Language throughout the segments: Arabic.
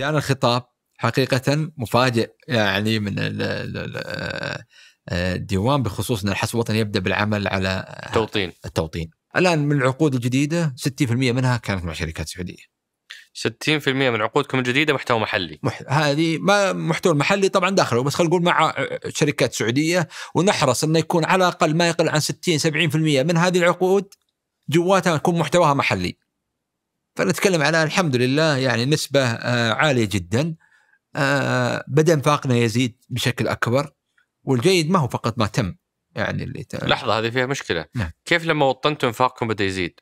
جانا الخطاب حقيقة مفاجئ يعني من الديوان بخصوص ان الحسب الوطني يبدا بالعمل على التوطين التوطين الان من العقود الجديده 60% منها كانت مع شركات سعوديه 60% من عقودكم الجديده محتوى محلي مح... هذه ما محتوى محلي طبعا داخله بس خلينا نقول مع شركات سعوديه ونحرص انه يكون على الاقل ما يقل عن 60 70% من هذه العقود جواتها يكون محتواها محلي فنتكلم على الحمد لله يعني نسبة آه، عالية جدا آه، بدأ انفاقنا يزيد بشكل أكبر والجيد ما هو فقط ما تم يعني اللي لحظة هذه فيها مشكلة نعم. كيف لما وطنتوا انفاقكم بدأ يزيد؟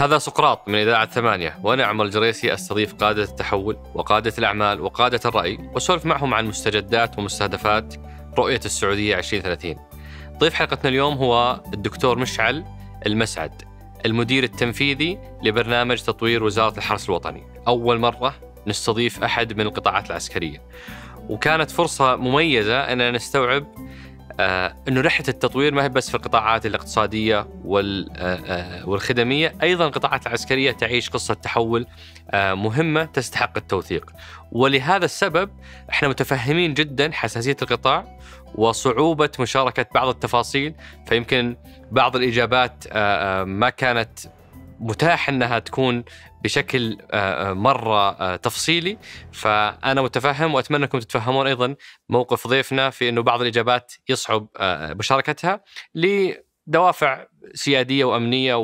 هذا سقراط من إذاعة ثمانية وأنا عمر الجريسي أستضيف قادة التحول وقادة الأعمال وقادة الرأي وأسولف معهم عن مستجدات ومستهدفات رؤية السعودية 2030 ضيف حلقتنا اليوم هو الدكتور مشعل المسعد المدير التنفيذي لبرنامج تطوير وزارة الحرس الوطني أول مرة نستضيف أحد من القطاعات العسكرية وكانت فرصة مميزة أننا نستوعب آه، انه رحله التطوير ما هي بس في القطاعات الاقتصاديه آه، آه، والخدميه، ايضا القطاعات العسكريه تعيش قصه تحول مهمه تستحق التوثيق، ولهذا السبب احنا متفهمين جدا حساسيه القطاع وصعوبه مشاركه بعض التفاصيل، فيمكن بعض الاجابات ما كانت متاح انها تكون بشكل آه، آه، مره آه، تفصيلي فانا متفهم واتمنى انكم تتفهمون ايضا موقف ضيفنا في انه بعض الاجابات يصعب مشاركتها لدوافع سياديه وامنيه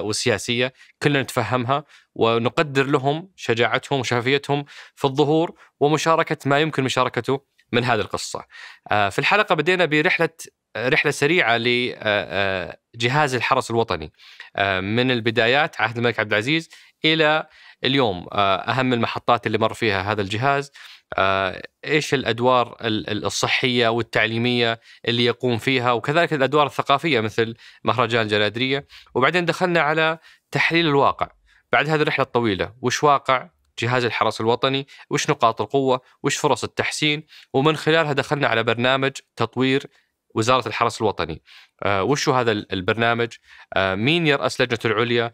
وسياسيه كلنا نتفهمها ونقدر لهم شجاعتهم وشفافيتهم في الظهور ومشاركه ما يمكن مشاركته من هذه القصه. في الحلقه بدينا برحله رحله سريعه ل جهاز الحرس الوطني آه، من البدايات عهد الملك عبد العزيز الى اليوم آه، اهم المحطات اللي مر فيها هذا الجهاز آه، ايش الادوار الصحيه والتعليميه اللي يقوم فيها وكذلك الادوار الثقافيه مثل مهرجان الجلادريه وبعدين دخلنا على تحليل الواقع بعد هذه الرحله الطويله وش واقع جهاز الحرس الوطني وش نقاط القوه وش فرص التحسين ومن خلالها دخلنا على برنامج تطوير وزاره الحرس الوطني آه، وش هذا البرنامج آه، مين يراس لجنه العليا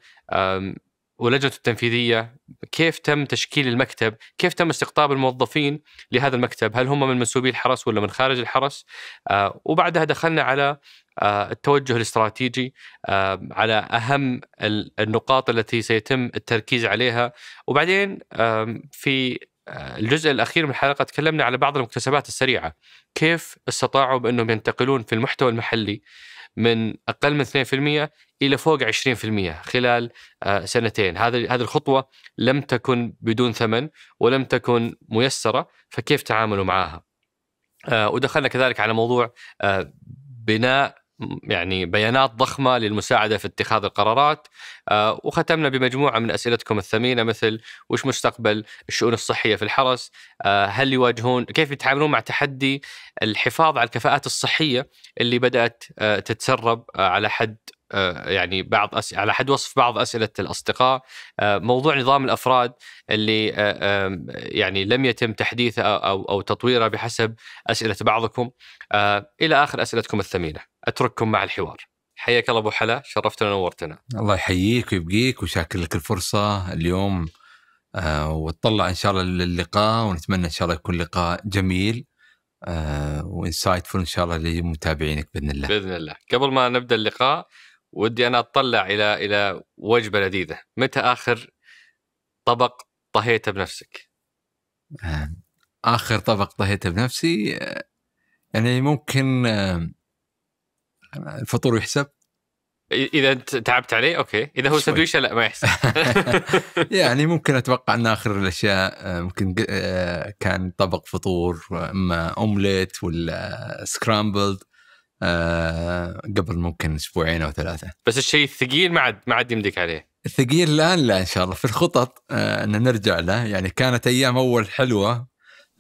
ولجنه التنفيذيه كيف تم تشكيل المكتب كيف تم استقطاب الموظفين لهذا المكتب هل هم من منسوبي الحرس ولا من خارج الحرس آه، وبعدها دخلنا على التوجه الاستراتيجي على اهم النقاط التي سيتم التركيز عليها وبعدين في الجزء الاخير من الحلقه تكلمنا على بعض المكتسبات السريعه كيف استطاعوا بانهم ينتقلون في المحتوى المحلي من اقل من 2% الى فوق 20% خلال آه، سنتين هذه هذه الخطوه لم تكن بدون ثمن ولم تكن ميسره فكيف تعاملوا معها آه، ودخلنا كذلك على موضوع آه، بناء يعني بيانات ضخمه للمساعده في اتخاذ القرارات آه، وختمنا بمجموعه من اسئلتكم الثمينه مثل وش مستقبل الشؤون الصحيه في الحرس؟ آه، هل يواجهون كيف يتعاملون مع تحدي الحفاظ على الكفاءات الصحيه اللي بدات آه، تتسرب على حد يعني بعض أس... على حد وصف بعض اسئله الاصدقاء موضوع نظام الافراد اللي يعني لم يتم تحديثه او او تطويره بحسب اسئله بعضكم الى اخر اسئلتكم الثمينه. اترككم مع الحوار حياك الله ابو حلا شرفتنا ونورتنا الله يحييك ويبقيك وشاكر لك الفرصه اليوم آه واتطلع ان شاء الله للقاء ونتمنى ان شاء الله يكون لقاء جميل آه وانسايتفول ان شاء الله لمتابعينك باذن الله باذن الله قبل ما نبدا اللقاء ودي انا اتطلع الى الى وجبه لذيذه متى اخر طبق طهيته بنفسك آه اخر طبق طهيته بنفسي آه، يعني ممكن آه، الفطور يحسب اذا انت تعبت عليه اوكي اذا هو سندويشه لا ما يحسب يعني ممكن اتوقع ان اخر الاشياء آه، ممكن آه، كان طبق فطور اما اومليت ولا سكرامبلد آه، قبل ممكن اسبوعين او ثلاثه بس الشيء الثقيل ما عاد ما عاد يمدك عليه الثقيل الان لا ان شاء الله في الخطط ان نرجع له يعني كانت ايام اول حلوه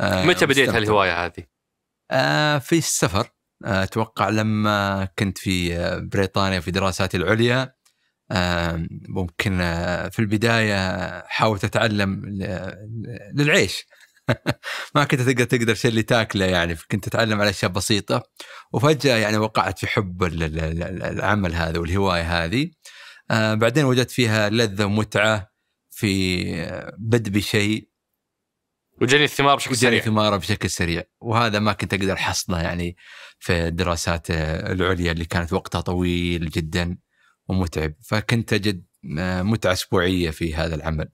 متى بديت الهوايه هذه؟ في السفر اتوقع لما كنت في بريطانيا في دراساتي العليا آه، ممكن آه، في البدايه حاولت اتعلم للعيش ما كنت تقدر تقدر شيء اللي تاكله يعني كنت اتعلم على اشياء بسيطه وفجاه يعني وقعت في حب العمل هذا والهوايه هذه آه، بعدين وجدت فيها لذه ومتعه في بدء بشيء وجني الثمار بشكل سريع وجني الثمار بشكل سريع وهذا ما كنت اقدر احصله يعني في الدراسات العليا اللي كانت وقتها طويل جدا ومتعب فكنت أجد متعة أسبوعية في هذا العمل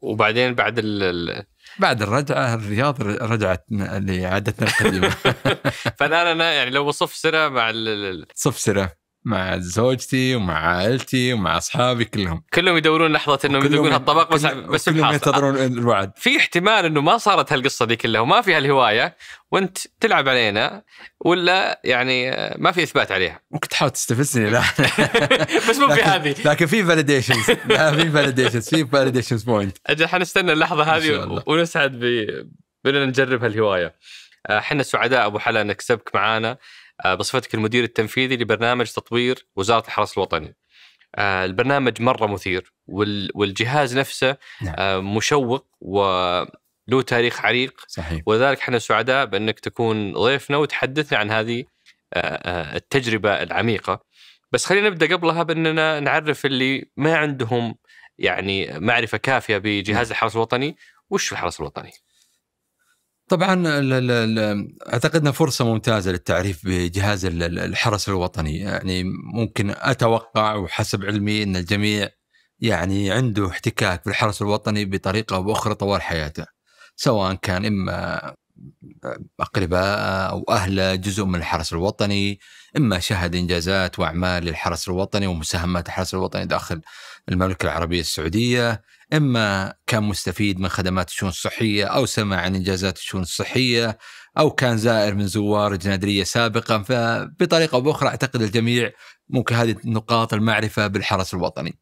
وبعدين بعد ال بعد الرجعة الرياض رجعت لعادتنا القديمة فالآن أنا يعني لو وصف سرة مع ال... صف سرة مع زوجتي ومع عائلتي ومع اصحابي كلهم كلهم يدورون لحظه انهم يذوقون هالطبق بس بس كلهم ينتظرون الوعد في احتمال انه ما صارت هالقصه دي كلها وما فيها الهوايه وانت تلعب علينا ولا يعني ما في اثبات عليها ممكن تحاول تستفزني لا بس مو في هذه لكن في فاليديشنز لا في فاليديشنز في فاليديشنز بوينت اجل حنستنى اللحظه هذه ونسعد باننا نجرب هالهوايه احنا آه، سعداء ابو حلا انك سبك معانا آه، بصفتك المدير التنفيذي لبرنامج تطوير وزاره الحرس الوطني. آه، البرنامج مره مثير والجهاز نفسه نعم. آه، مشوق وله تاريخ عريق صحيح. ولذلك احنا سعداء بانك تكون ضيفنا وتحدثنا عن هذه التجربه العميقه بس خلينا نبدا قبلها باننا نعرف اللي ما عندهم يعني معرفه كافيه بجهاز نعم. الحرس الوطني وش الحرس الوطني طبعا اعتقد انها فرصه ممتازه للتعريف بجهاز الحرس الوطني يعني ممكن اتوقع وحسب علمي ان الجميع يعني عنده احتكاك بالحرس الوطني بطريقه او باخرى طوال حياته سواء كان اما اقرباء او اهله جزء من الحرس الوطني اما شهد انجازات واعمال للحرس الوطني ومساهمات الحرس الوطني داخل المملكة العربية السعودية إما كان مستفيد من خدمات الشؤون الصحية أو سمع عن إنجازات الشؤون الصحية أو كان زائر من زوار الجنادرية سابقا فبطريقة أو بأخرى أعتقد الجميع ممكن هذه نقاط المعرفة بالحرس الوطني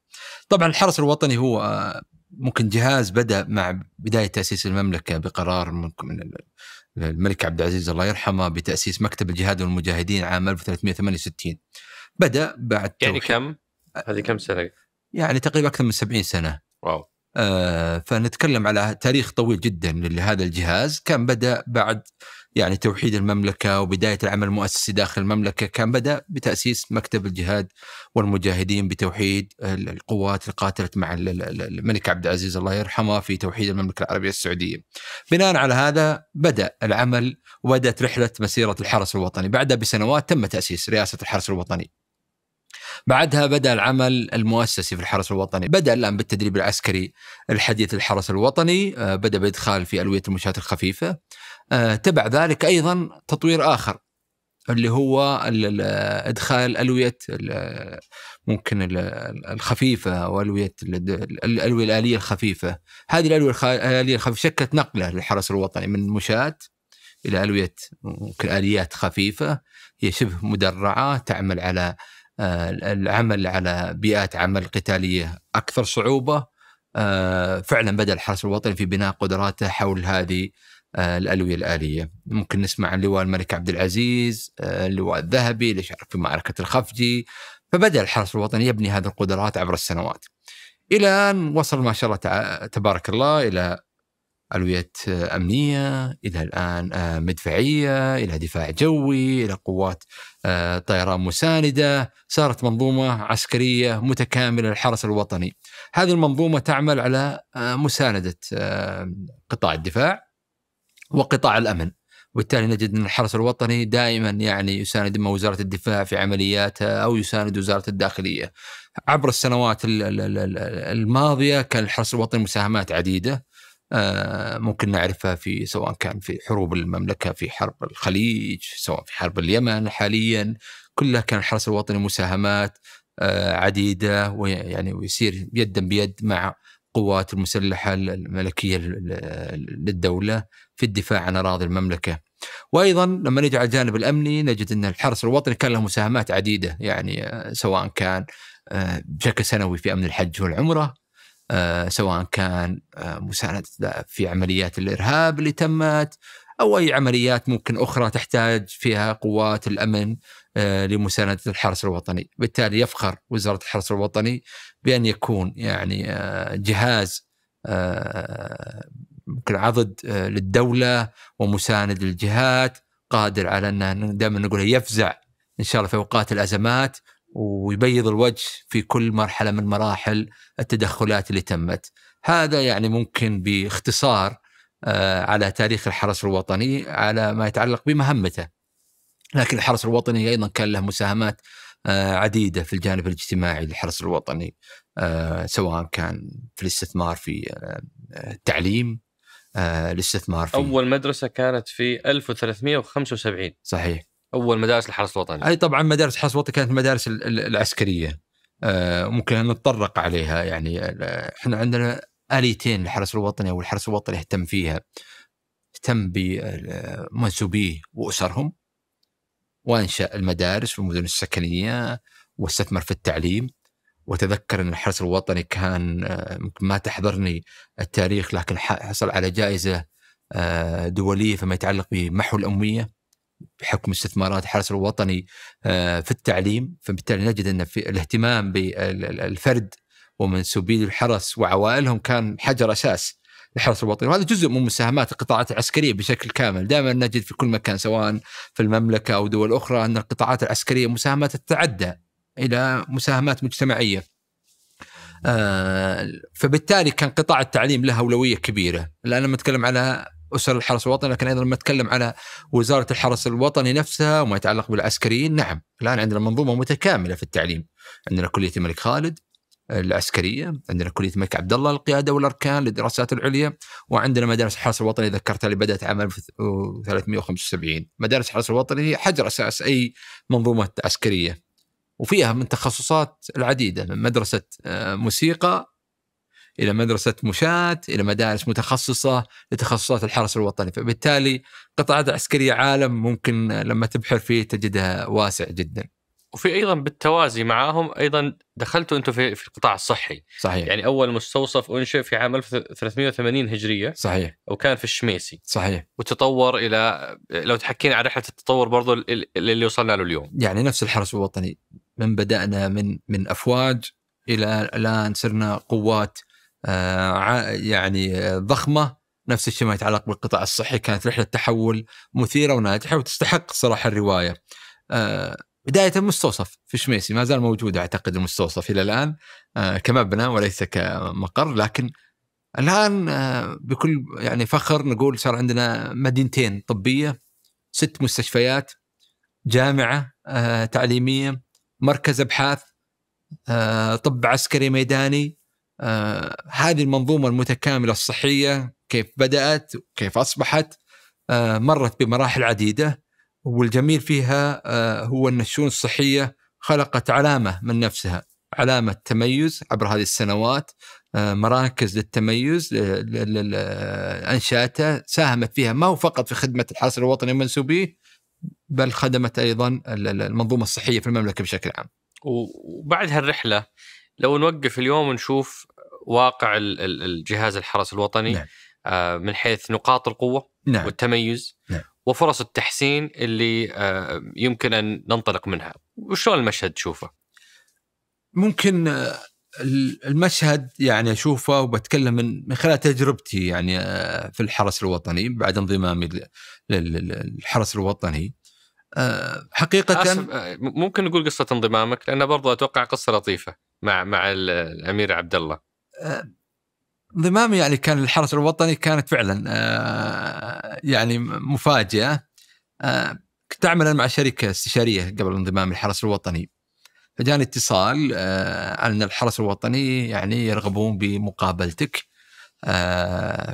طبعا الحرس الوطني هو آه، ممكن جهاز بدأ مع بداية تأسيس المملكة بقرار من الملك عبد العزيز الله يرحمه بتأسيس مكتب الجهاد والمجاهدين عام 1368 بدأ بعد يعني كم؟ هذه كم سنة؟ يعني تقريبا اكثر من 70 سنه واو آه فنتكلم على تاريخ طويل جدا لهذا الجهاز كان بدا بعد يعني توحيد المملكه وبدايه العمل المؤسسي داخل المملكه كان بدا بتاسيس مكتب الجهاد والمجاهدين بتوحيد القوات اللي قاتلت مع الملك عبد العزيز الله يرحمه في توحيد المملكه العربيه السعوديه. بناء على هذا بدا العمل وبدات رحله مسيره الحرس الوطني، بعدها بسنوات تم تاسيس رئاسه الحرس الوطني. بعدها بدا العمل المؤسسي في الحرس الوطني بدا الان بالتدريب العسكري الحديث للحرس الوطني آه، بدا بادخال في الويه المشاه الخفيفه آه، تبع ذلك ايضا تطوير اخر اللي هو ادخال الويه ممكن الخفيفه والويه الالويه الاليه الخفيفه هذه الالويه الاليه الخفيفه شكلت نقله للحرس الوطني من مشاة الى الويه ممكن اليات خفيفه هي شبه مدرعه تعمل على آه، العمل على بيئات عمل قتاليه اكثر صعوبه آه، فعلا بدا الحرس الوطني في بناء قدراته حول هذه آه، الالويه الاليه ممكن نسمع عن لواء الملك عبد العزيز اللواء الذهبي اللي شارك في معركه الخفجي فبدا الحرس الوطني يبني هذه القدرات عبر السنوات الى ان وصل ما شاء الله تبارك الله الى ألوية أمنية إلى الآن مدفعية إلى دفاع جوي إلى قوات آه، طيران مساندة صارت منظومة عسكرية متكاملة للحرس الوطني هذه المنظومة تعمل على آه، مساندة آه، قطاع الدفاع وقطاع الأمن وبالتالي نجد أن الحرس الوطني دائما يعني يساند إما وزارة الدفاع في عملياتها أو يساند وزارة الداخلية عبر السنوات الماضية كان الحرس الوطني مساهمات عديدة آه، ممكن نعرفها في سواء كان في حروب المملكة في حرب الخليج سواء في حرب اليمن حاليا كلها كان الحرس الوطني مساهمات آه، عديدة ويعني ويسير يدا بيد مع القوات المسلحة الملكية للدولة في الدفاع عن أراضي المملكة وأيضا لما نجي على الجانب الأمني نجد أن الحرس الوطني كان له مساهمات عديدة يعني آه، سواء كان بشكل سنوي في أمن الحج والعمرة آه، سواء كان آه، مساعدة في عمليات الإرهاب اللي تمت أو أي عمليات ممكن أخرى تحتاج فيها قوات الأمن آه، لمساندة الحرس الوطني بالتالي يفخر وزارة الحرس الوطني بأن يكون يعني جهاز ممكن عضد للدولة ومساند للجهات قادر على أنه دائما نقول يفزع إن شاء الله في أوقات الأزمات ويبيض الوجه في كل مرحله من مراحل التدخلات اللي تمت. هذا يعني ممكن باختصار آه، على تاريخ الحرس الوطني على ما يتعلق بمهمته. لكن الحرس الوطني ايضا كان له مساهمات آه، عديده في الجانب الاجتماعي للحرس الوطني آه، سواء كان في الاستثمار في التعليم الاستثمار في اول مدرسه كانت في 1375 صحيح اول مدارس الحرس الوطني اي طبعا مدارس الحرس الوطني كانت المدارس العسكريه آه، ممكن نتطرق عليها يعني آه، احنا عندنا اليتين الحرس الوطني او الحرس الوطني اهتم فيها اهتم بمنسوبيه واسرهم وانشا المدارس والمدن السكنيه واستثمر في التعليم وتذكر ان الحرس الوطني كان آه، ما تحضرني التاريخ لكن حصل على جائزه دوليه فيما يتعلق بمحو الاميه بحكم استثمارات الحرس الوطني آه، في التعليم فبالتالي نجد ان في الاهتمام بالفرد ومنسوبي الحرس وعوائلهم كان حجر اساس الحرس الوطني وهذا جزء من مساهمات القطاعات العسكريه بشكل كامل دائما نجد في كل مكان سواء في المملكه او دول اخرى ان القطاعات العسكريه مساهمات تتعدى الى مساهمات مجتمعيه آه، فبالتالي كان قطاع التعليم له اولويه كبيره الان لما نتكلم على اسر الحرس الوطني لكن ايضا لما اتكلم على وزاره الحرس الوطني نفسها وما يتعلق بالعسكريين نعم الان عندنا منظومه متكامله في التعليم عندنا كليه الملك خالد آه، العسكريه، عندنا كليه الملك عبد الله القياده والاركان للدراسات العليا، وعندنا مدارس الحرس الوطني ذكرتها اللي بدات عام 1375، مدارس الحرس الوطني هي حجر اساس اي منظومه عسكريه. وفيها من تخصصات العديده من مدرسه آه، موسيقى الى مدرسه مشاة الى مدارس متخصصه لتخصصات الحرس الوطني فبالتالي قطاعات عسكريه عالم ممكن لما تبحر فيه تجدها واسع جدا وفي ايضا بالتوازي معاهم ايضا دخلتوا انتم في في القطاع الصحي صحيح يعني اول مستوصف انشئ في عام 1380 هجريه صحيح وكان في الشميسي صحيح وتطور الى لو تحكينا عن رحله التطور برضو اللي وصلنا له اليوم يعني نفس الحرس الوطني من بدانا من من افواج الى الان صرنا قوات آه، يعني ضخمه نفس الشيء ما يتعلق بالقطاع الصحي كانت رحله تحول مثيره وناجحه وتستحق صراحه الروايه. آه، بدايه مستوصف في شميسي ما زال موجود اعتقد المستوصف الى الان آه، كمبنى وليس كمقر لكن الان بكل يعني فخر نقول صار عندنا مدينتين طبيه ست مستشفيات جامعه تعليميه مركز ابحاث طب عسكري ميداني آه هذه المنظومة المتكاملة الصحية كيف بدأت وكيف أصبحت آه مرت بمراحل عديدة والجميل فيها آه هو أن الشؤون الصحية خلقت علامة من نفسها علامة تميز عبر هذه السنوات آه مراكز للتميز أنشأتها ساهمت فيها ما هو فقط في خدمة الحرس الوطني ومنسوبيه بل خدمت أيضا المنظومة الصحية في المملكة بشكل عام وبعد هالرحلة لو نوقف اليوم ونشوف واقع الجهاز الحرس الوطني نعم. آه، من حيث نقاط القوه نعم. والتميز نعم. وفرص التحسين اللي آه، يمكن ان ننطلق منها وشلون المشهد تشوفه ممكن آه، المشهد يعني اشوفه وبتكلم من من خلال تجربتي يعني في الحرس الوطني بعد انضمامي للحرس الوطني حقيقة ممكن نقول قصة انضمامك لأن برضو أتوقع قصة لطيفة مع مع الأمير عبد الله انضمامي يعني كان للحرس الوطني كانت فعلا آه، يعني مفاجئه آه، كنت اعمل انا مع شركه استشاريه قبل انضمام الحرس الوطني فجاني اتصال آه، ان الحرس الوطني يعني يرغبون بمقابلتك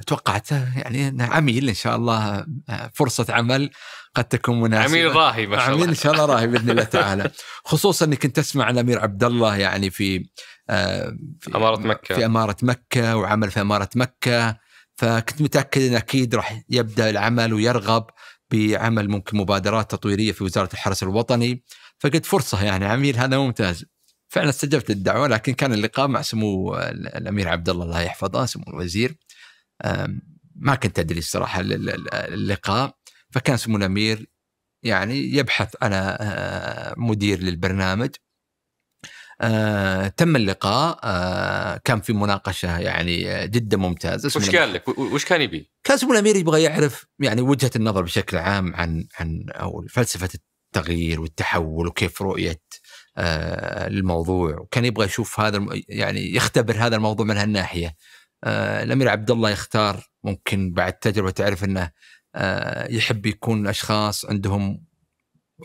توقعته يعني انه عميل ان شاء الله فرصه عمل قد تكون مناسبه عميل راهي ما شاء الله عميل ان شاء الله راهي باذن الله تعالى خصوصا اني كنت اسمع عن الامير عبد الله يعني في آه، في أمارة مكة في أمارة مكة وعمل في أمارة مكة فكنت متأكد أنه أكيد راح يبدأ العمل ويرغب بعمل ممكن مبادرات تطويرية في وزارة الحرس الوطني فقلت فرصة يعني عميل هذا ممتاز فعلا استجبت للدعوة لكن كان اللقاء مع سمو الأمير عبد الله الله يحفظه سمو الوزير ما كنت أدري الصراحة اللقاء فكان سمو الأمير يعني يبحث على آه، مدير للبرنامج آه تم اللقاء آه كان في مناقشه يعني آه، جدا ممتازه وش قال لك؟ وش كان يبي؟ كان سمو الامير يبغى يعرف يعني وجهه النظر بشكل عام عن عن او فلسفه التغيير والتحول وكيف رؤيه آه، الموضوع وكان يبغى يشوف هذا يعني يختبر هذا الموضوع من هالناحيه آه، الامير عبد الله يختار ممكن بعد تجربه تعرف انه يحب يكون اشخاص عندهم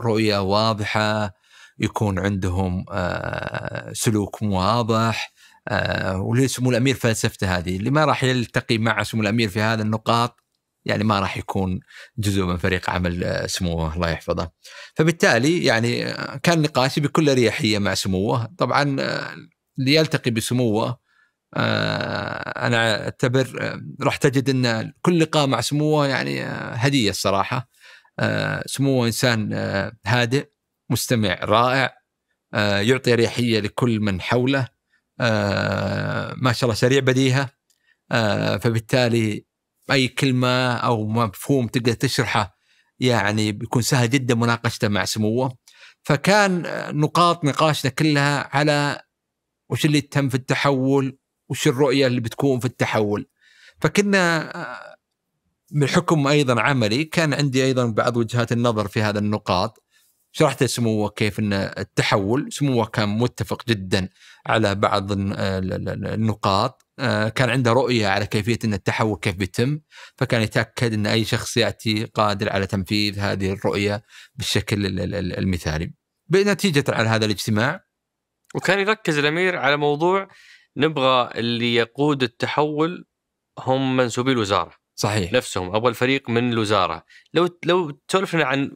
رؤيه واضحه يكون عندهم آه، سلوك واضح آه، واللي سمو الامير فلسفته هذه اللي ما راح يلتقي مع سمو الامير في هذه النقاط يعني ما راح يكون جزء من فريق عمل آه، سموه الله يحفظه فبالتالي يعني كان نقاشي بكل اريحيه مع سموه طبعا اللي يلتقي بسموه انا اعتبر راح تجد ان كل لقاء مع سموه يعني هديه الصراحه سموه انسان هادئ مستمع رائع آه، يعطي اريحيه لكل من حوله آه، ما شاء الله سريع بديهه آه، فبالتالي اي كلمه او مفهوم تقدر تشرحه يعني بيكون سهل جدا مناقشته مع سموه فكان نقاط نقاشنا كلها على وش اللي تم في التحول وش الرؤيه اللي بتكون في التحول فكنا بحكم ايضا عملي كان عندي ايضا بعض وجهات النظر في هذا النقاط شرحت سموه كيف ان التحول سموه كان متفق جدا على بعض النقاط آه، كان عنده رؤيه على كيفيه ان التحول كيف بيتم فكان يتاكد ان اي شخص ياتي قادر على تنفيذ هذه الرؤيه بالشكل المثالي. بنتيجه على هذا الاجتماع وكان يركز الامير على موضوع نبغى اللي يقود التحول هم منسوبي الوزاره صحيح نفسهم ابغى الفريق من الوزاره لو لو تسولف عن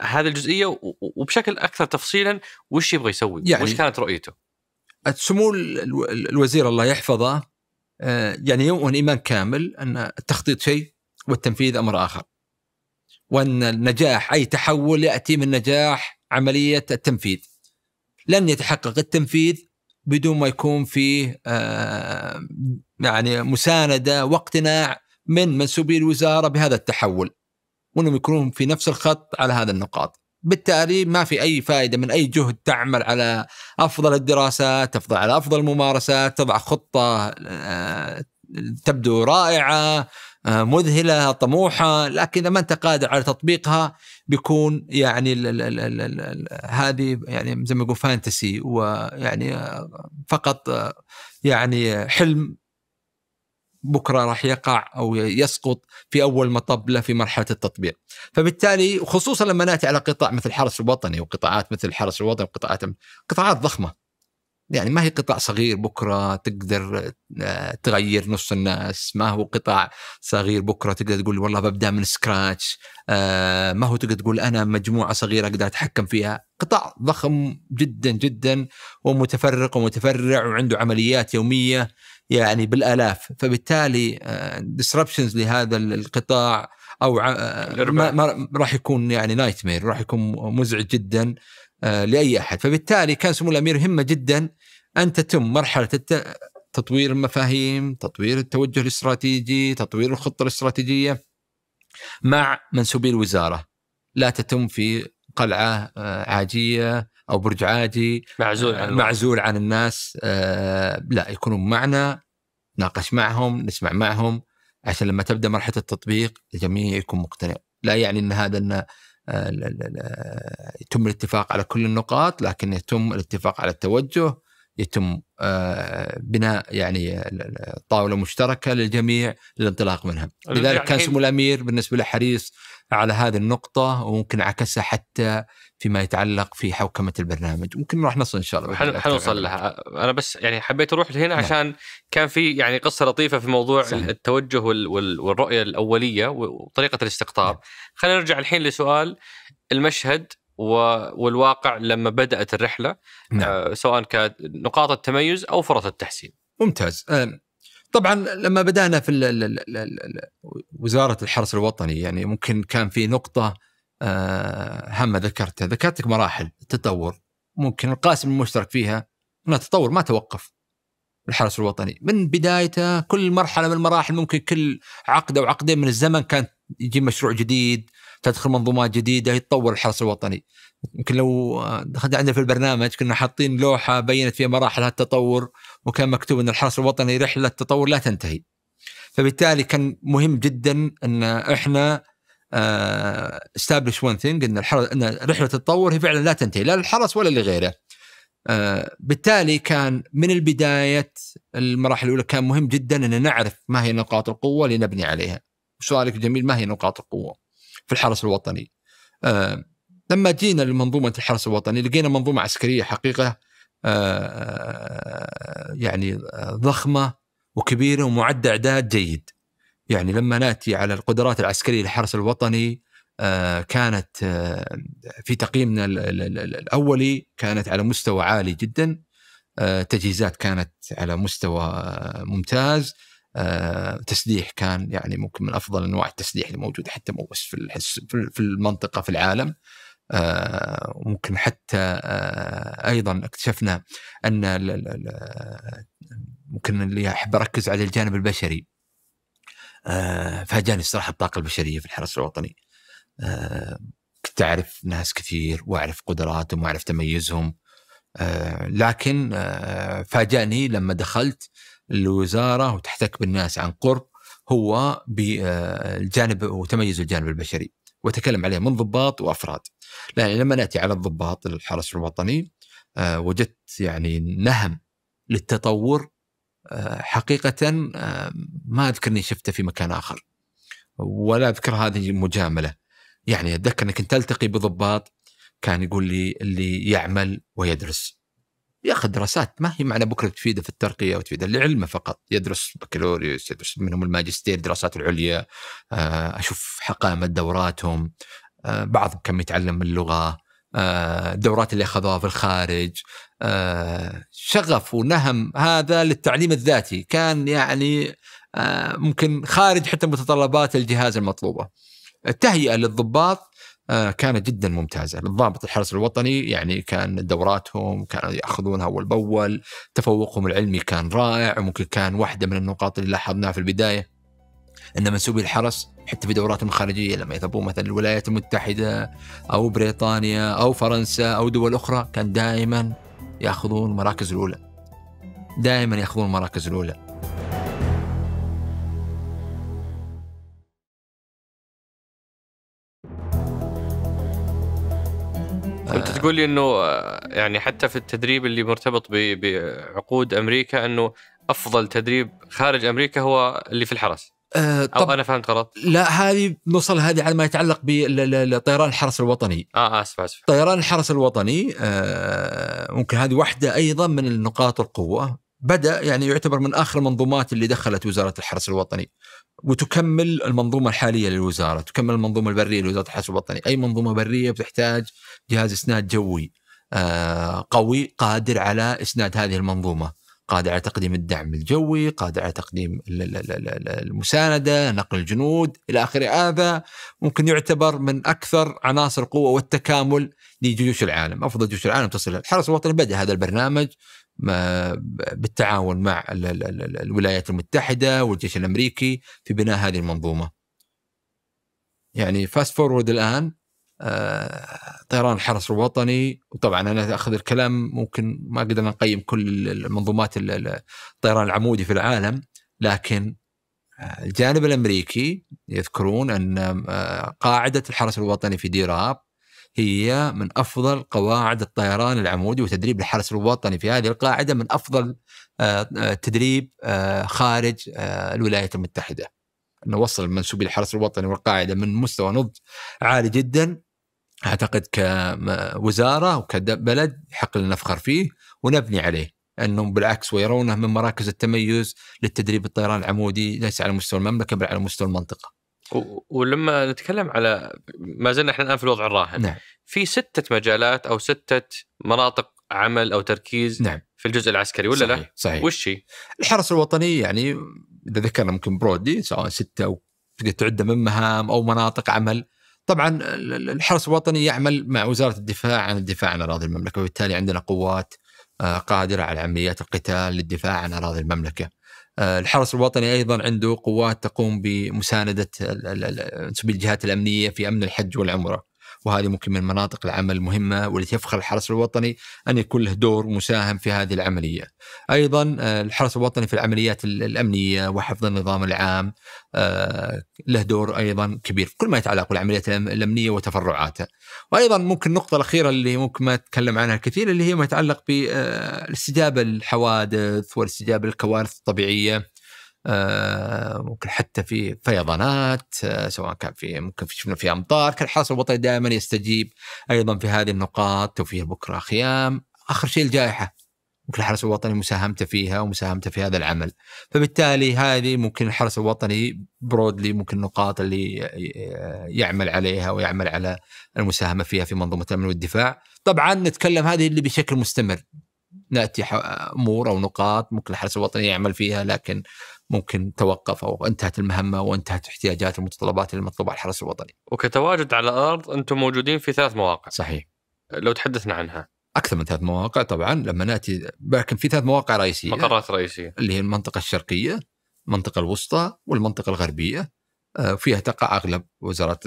هذه الجزئيه وبشكل اكثر تفصيلا وش يبغى يسوي؟ يعني وش كانت رؤيته؟ سمو الوزير الله يحفظه آه، يعني يؤمن ايمان كامل ان التخطيط شيء والتنفيذ امر اخر. وان النجاح اي تحول ياتي من نجاح عمليه التنفيذ. لن يتحقق التنفيذ بدون ما يكون فيه آه، يعني مسانده واقتناع من منسوبي الوزاره بهذا التحول. وانهم يكونون في نفس الخط على هذه النقاط. بالتالي ما في اي فائده من اي جهد تعمل على افضل الدراسات، تفضل على افضل الممارسات، تضع خطه آه، تبدو رائعه آه، مذهله طموحه لكن اذا ما انت قادر على تطبيقها بيكون يعني هذه يعني زي ما يقول فانتسي ويعني فقط آه، يعني حلم بكره راح يقع او يسقط في اول مطب له في مرحله التطبيق. فبالتالي خصوصا لما ناتي على قطاع مثل الحرس الوطني وقطاعات مثل الحرس الوطني وقطاعات قطاعات ضخمه. يعني ما هي قطاع صغير بكره تقدر آه، تغير نص الناس، ما هو قطاع صغير بكره تقدر تقول والله ببدا من سكراتش، آه، ما هو تقدر تقول انا مجموعه صغيره اقدر اتحكم فيها، قطاع ضخم جدا جدا ومتفرق ومتفرع وعنده عمليات يوميه يعني بالالاف فبالتالي ديسربشنز آه، لهذا القطاع او آه، ما راح يكون يعني نايت مير راح يكون مزعج جدا آه، لاي احد فبالتالي كان سمو الامير همه جدا ان تتم مرحله الت... تطوير المفاهيم تطوير التوجه الاستراتيجي تطوير الخطه الاستراتيجيه مع منسوبي الوزاره لا تتم في قلعه عاجيه او برج عادي معزول آه، عن معزول عن الناس آه، لا يكونوا معنا ناقش معهم نسمع معهم عشان لما تبدا مرحله التطبيق الجميع يكون مقتنع لا يعني ان هذا ان آه، يتم الاتفاق على كل النقاط لكن يتم الاتفاق على التوجه يتم بناء يعني طاوله مشتركه للجميع للانطلاق منها لذلك كان سمو الامير بالنسبه له حريص على هذه النقطة وممكن عكسها حتى فيما يتعلق في حوكمة البرنامج ممكن راح نصل إن شاء الله حنوصل لها أنا بس يعني حبيت أروح لهنا نعم. عشان كان في يعني قصة لطيفة في موضوع سهل. التوجه وال... وال... والرؤية الأولية وطريقة الاستقطاب نعم. خلينا نرجع الحين لسؤال المشهد والواقع لما بدأت الرحلة نعم. آه، سواء نقاط التميز أو فرص التحسين ممتاز آه، طبعا لما بدانا في وزاره الحرس الوطني يعني ممكن كان في نقطه آه هامه ذكرتها ذكرت لك مراحل التطور ممكن القاسم المشترك فيها انه التطور ما توقف الحرس الوطني من بدايته كل مرحله من المراحل ممكن كل عقد او عقدين من الزمن كان يجي مشروع جديد تدخل منظومات جديده يتطور الحرس الوطني يمكن لو آه، دخلت عندنا في البرنامج كنا حاطين لوحه بينت فيها مراحل هالتطور وكان مكتوب ان الحرس الوطني رحله تطور لا تنتهي. فبالتالي كان مهم جدا ان احنا استابلش ون ثينج ان الحرس ان رحله التطور هي فعلا لا تنتهي لا للحرس ولا لغيره. آه، بالتالي كان من البدايه المراحل الاولى كان مهم جدا ان نعرف ما هي نقاط القوه لنبني عليها. سؤالك جميل ما هي نقاط القوه في الحرس الوطني؟ آه، لما جينا لمنظومه الحرس الوطني لقينا منظومه عسكريه حقيقه آه، آه، يعني آه، ضخمه وكبيره ومعد اعداد جيد. يعني لما ناتي على القدرات العسكريه للحرس الوطني كانت في تقييمنا الاولي كانت على مستوى عالي جدا تجهيزات كانت على مستوى ممتاز تسليح كان يعني ممكن من افضل انواع التسليح الموجوده حتى بس في في المنطقه في العالم وممكن آه، حتى آه، ايضا اكتشفنا ان ممكن اللي احب اركز على الجانب البشري آه، فاجاني الصراحه الطاقه البشريه في الحرس الوطني كنت اعرف ناس كثير واعرف قدراتهم واعرف تميزهم لكن فاجأني لما دخلت الوزاره وتحتك بالناس عن قرب هو بالجانب وتميز الجانب البشري. واتكلم عليه من ضباط وافراد. لان يعني لما ناتي على الضباط الحرس الوطني آه، وجدت يعني نهم للتطور آه، حقيقه آه، ما اذكر اني شفته في مكان اخر. ولا اذكر هذه مجامله. يعني اتذكر اني كنت التقي بضباط كان يقول لي اللي يعمل ويدرس. ياخذ دراسات ما هي معنى بكره تفيده في الترقيه وتفيده لعلمه فقط يدرس بكالوريوس يدرس منهم الماجستير دراسات العليا آه، اشوف حقائم دوراتهم آه، بعضهم كم يتعلم اللغه آه، الدورات اللي اخذوها في الخارج شغف ونهم هذا للتعليم الذاتي كان يعني ممكن خارج حتى متطلبات الجهاز المطلوبه التهيئه للضباط آه، كانت جدا ممتازه الضابط الحرس الوطني يعني كان دوراتهم كانوا ياخذونها اول باول تفوقهم العلمي كان رائع وممكن كان واحده من النقاط اللي لاحظناها في البدايه ان منسوبي الحرس حتى في دوراتهم الخارجيه لما يذهبون مثلا الولايات المتحده او بريطانيا او فرنسا او دول اخرى كان دائما ياخذون المراكز الاولى دائما ياخذون المراكز الاولى انت آه. تقول لي انه آه، يعني حتى في التدريب اللي مرتبط بعقود امريكا انه افضل تدريب خارج امريكا هو اللي في الحرس أه طب انا فهمت غلط لا هذه نوصل هذه على ما يتعلق بطيران الحرس الوطني آه،, اه اسف اسف طيران الحرس الوطني آه ممكن هذه واحده ايضا من النقاط القوه بدا يعني يعتبر من اخر المنظومات اللي دخلت وزاره الحرس الوطني وتكمل المنظومه الحاليه للوزاره، تكمل المنظومه البريه لوزاره الحرس الوطني، اي منظومه بريه بتحتاج جهاز اسناد جوي آه، قوي قادر على اسناد هذه المنظومه، قادر على تقديم الدعم الجوي، قادر على تقديم المسانده، نقل الجنود الى اخره، هذا ممكن يعتبر من اكثر عناصر القوه والتكامل لجيوش العالم، افضل جيوش العالم تصل الحرس الوطني بدا هذا البرنامج بالتعاون مع الولايات المتحده والجيش الامريكي في بناء هذه المنظومه. يعني فاست فورورد الان آه، طيران الحرس الوطني وطبعا انا اخذ الكلام ممكن ما قدرنا نقيم كل المنظومات الطيران العمودي في العالم لكن آه، الجانب الامريكي يذكرون ان آه، قاعده الحرس الوطني في ديراب هي من افضل قواعد الطيران العمودي وتدريب الحرس الوطني في هذه القاعده من افضل آه، آه، تدريب آه، خارج الولايات المتحده. نوصل منسوبي الحرس الوطني والقاعده من مستوى نضج عالي جدا اعتقد كوزاره وكبلد يحق لنا نفخر فيه ونبني عليه انهم بالعكس ويرونه من مراكز التميز للتدريب الطيران العمودي ليس على مستوى المملكه بل على مستوى المنطقه. ولما نتكلم على ما زلنا احنا الان في الوضع الراهن نعم. في سته مجالات او سته مناطق عمل او تركيز نعم. في الجزء العسكري ولا صحيح. لا؟ صحيح وش هي؟ الحرس الوطني يعني اذا ذكرنا ممكن برودي سواء سته او تقدر تعده من مهام او مناطق عمل طبعا الحرس الوطني يعمل مع وزاره الدفاع عن الدفاع عن اراضي المملكه وبالتالي عندنا قوات آه، قادره على عمليات القتال للدفاع عن اراضي المملكه. آه، الحرس الوطني ايضا عنده قوات تقوم بمسانده الجهات الامنيه في امن الحج والعمره. وهذه ممكن من مناطق العمل المهمة والتي يفخر الحرس الوطني أن يكون له دور مساهم في هذه العملية أيضا آه، الحرس الوطني في العمليات الأمنية وحفظ النظام العام آه، له دور أيضا كبير في كل ما يتعلق بالعمليات الأمنية وتفرعاتها وأيضا ممكن النقطة الأخيرة اللي ممكن ما أتكلم عنها كثير اللي هي ما يتعلق بالاستجابة آه، للحوادث والاستجابة للكوارث الطبيعية آه، ممكن حتى في فيضانات آه، سواء كان في ممكن شفنا في امطار كان الحرس الوطني دائما يستجيب ايضا في هذه النقاط وفي بكره خيام اخر شيء الجائحه ممكن الحرس الوطني مساهمته فيها ومساهمته في هذا العمل فبالتالي هذه ممكن الحرس الوطني برودلي ممكن النقاط اللي آه، يعمل عليها ويعمل على المساهمة فيها في منظومة الأمن والدفاع طبعا نتكلم هذه اللي بشكل مستمر نأتي أمور أو نقاط ممكن الحرس الوطني يعمل فيها لكن ممكن توقف او انتهت المهمه وانتهت احتياجات المتطلبات المطلوبه على الحرس الوطني. وكتواجد على الارض انتم موجودين في ثلاث مواقع. صحيح. لو تحدثنا عنها. اكثر من ثلاث مواقع طبعا لما ناتي لكن في ثلاث مواقع رئيسيه. مقرات رئيسيه. اللي هي المنطقه الشرقيه، المنطقه الوسطى والمنطقه الغربيه. آه، فيها تقع اغلب وزاره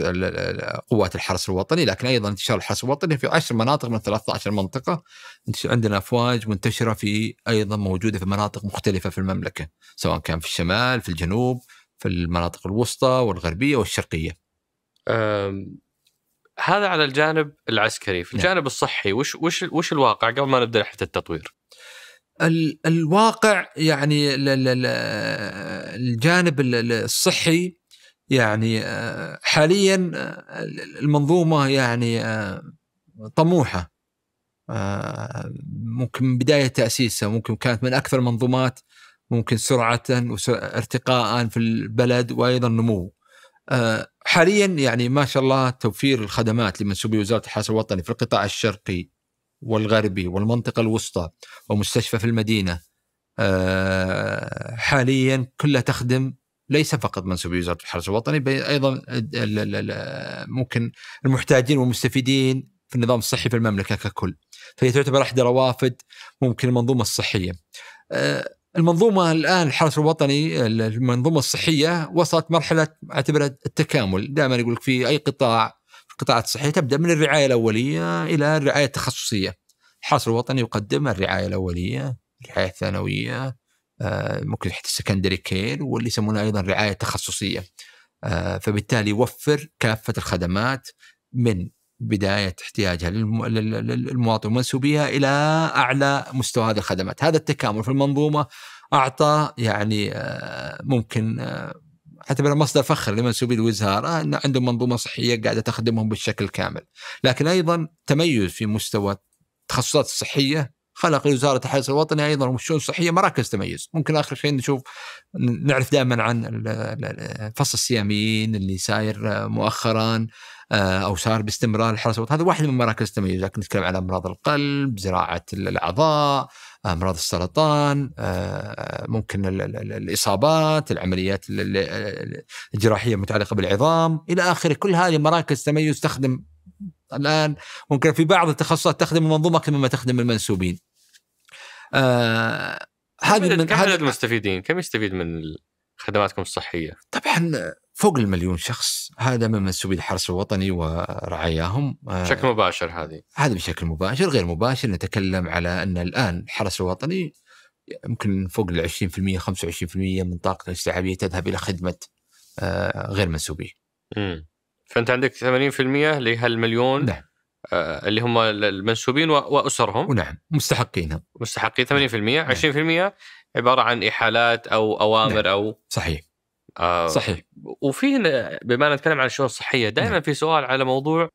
قوات الحرس الوطني لكن ايضا انتشار الحرس الوطني في 10 مناطق من 13 منطقه عندنا افواج منتشره في ايضا موجوده في مناطق مختلفه في المملكه سواء كان في الشمال في الجنوب في المناطق الوسطى والغربيه والشرقيه. هذا على الجانب العسكري، في نعم. الجانب نعم. الصحي وش وش وش الواقع قبل ما نبدا رحله التطوير؟ الواقع يعني الجانب الصحي يعني آه، حاليا آه، المنظومه يعني آه، طموحه ممكن من بدايه تاسيسها ممكن كانت من اكثر المنظومات ممكن سرعه وارتقاء في البلد وايضا نمو حاليا يعني ما شاء الله توفير الخدمات لمنسوبي وزاره الحاسب الوطني في القطاع الشرقي والغربي والمنطقه الوسطى ومستشفى في المدينه حاليا كلها تخدم ليس فقط منسوب وزاره الحرس الوطني بل ايضا ممكن المحتاجين والمستفيدين في النظام الصحي في المملكه ككل فهي تعتبر احدى روافد ممكن المنظومه الصحيه آه، المنظومه الان الحرس الوطني المنظومه الصحيه وصلت مرحله اعتبرها التكامل دائما يقول لك في اي قطاع في القطاعات الصحيه تبدا من الرعايه الاوليه الى الرعايه التخصصيه الحرس الوطني يقدم الرعايه الاوليه الرعايه الثانويه آه، ممكن حتى السكندري كير واللي يسمونها ايضا رعايه تخصصيه آه، فبالتالي يوفر كافه الخدمات من بدايه احتياجها للمواطن ومنسوبيها الى اعلى مستوى هذه الخدمات، هذا التكامل في المنظومه اعطى يعني آه، ممكن اعتبر مصدر فخر لمنسوبي الوزاره ان عندهم منظومه صحيه قاعده تخدمهم بالشكل الكامل، لكن ايضا تميز في مستوى التخصصات الصحيه خلق وزاره الحرس الوطني ايضا والشؤون الصحيه مراكز تميز ممكن اخر شيء نشوف نعرف دائما عن فصل السياميين اللي ساير آه، مؤخرا آه، او صار باستمرار الحرس الوطني هذا واحد من مراكز التميز لكن نتكلم على امراض القلب زراعه الاعضاء امراض السرطان آه، ممكن الاصابات العمليات الجراحيه المتعلقه بالعظام الى اخره كل هذه مراكز تميز تخدم الان ممكن في بعض التخصصات تخدم المنظومه اكثر مما تخدم المنسوبين هذه آه، من كم عدد المستفيدين؟ كم يستفيد من خدماتكم الصحيه؟ طبعا فوق المليون شخص هذا من منسوبي الحرس الوطني ورعاياهم آه، بشكل مباشر هذه هذا بشكل مباشر غير مباشر نتكلم على ان الان الحرس الوطني يمكن فوق ال 20% 25% من طاقته الاستيعابيه تذهب الى خدمه آه، غير منسوبيه. امم فانت عندك 80% لهالمليون نعم. آه، اللي هم المنسوبين واسرهم نعم مستحقينها مستحقين 80% نعم. 20% نعم. عباره عن احالات او اوامر نعم. او صحيح آه صحيح وفي بما نتكلم عن الشؤون الصحيه دائما نعم. في سؤال على موضوع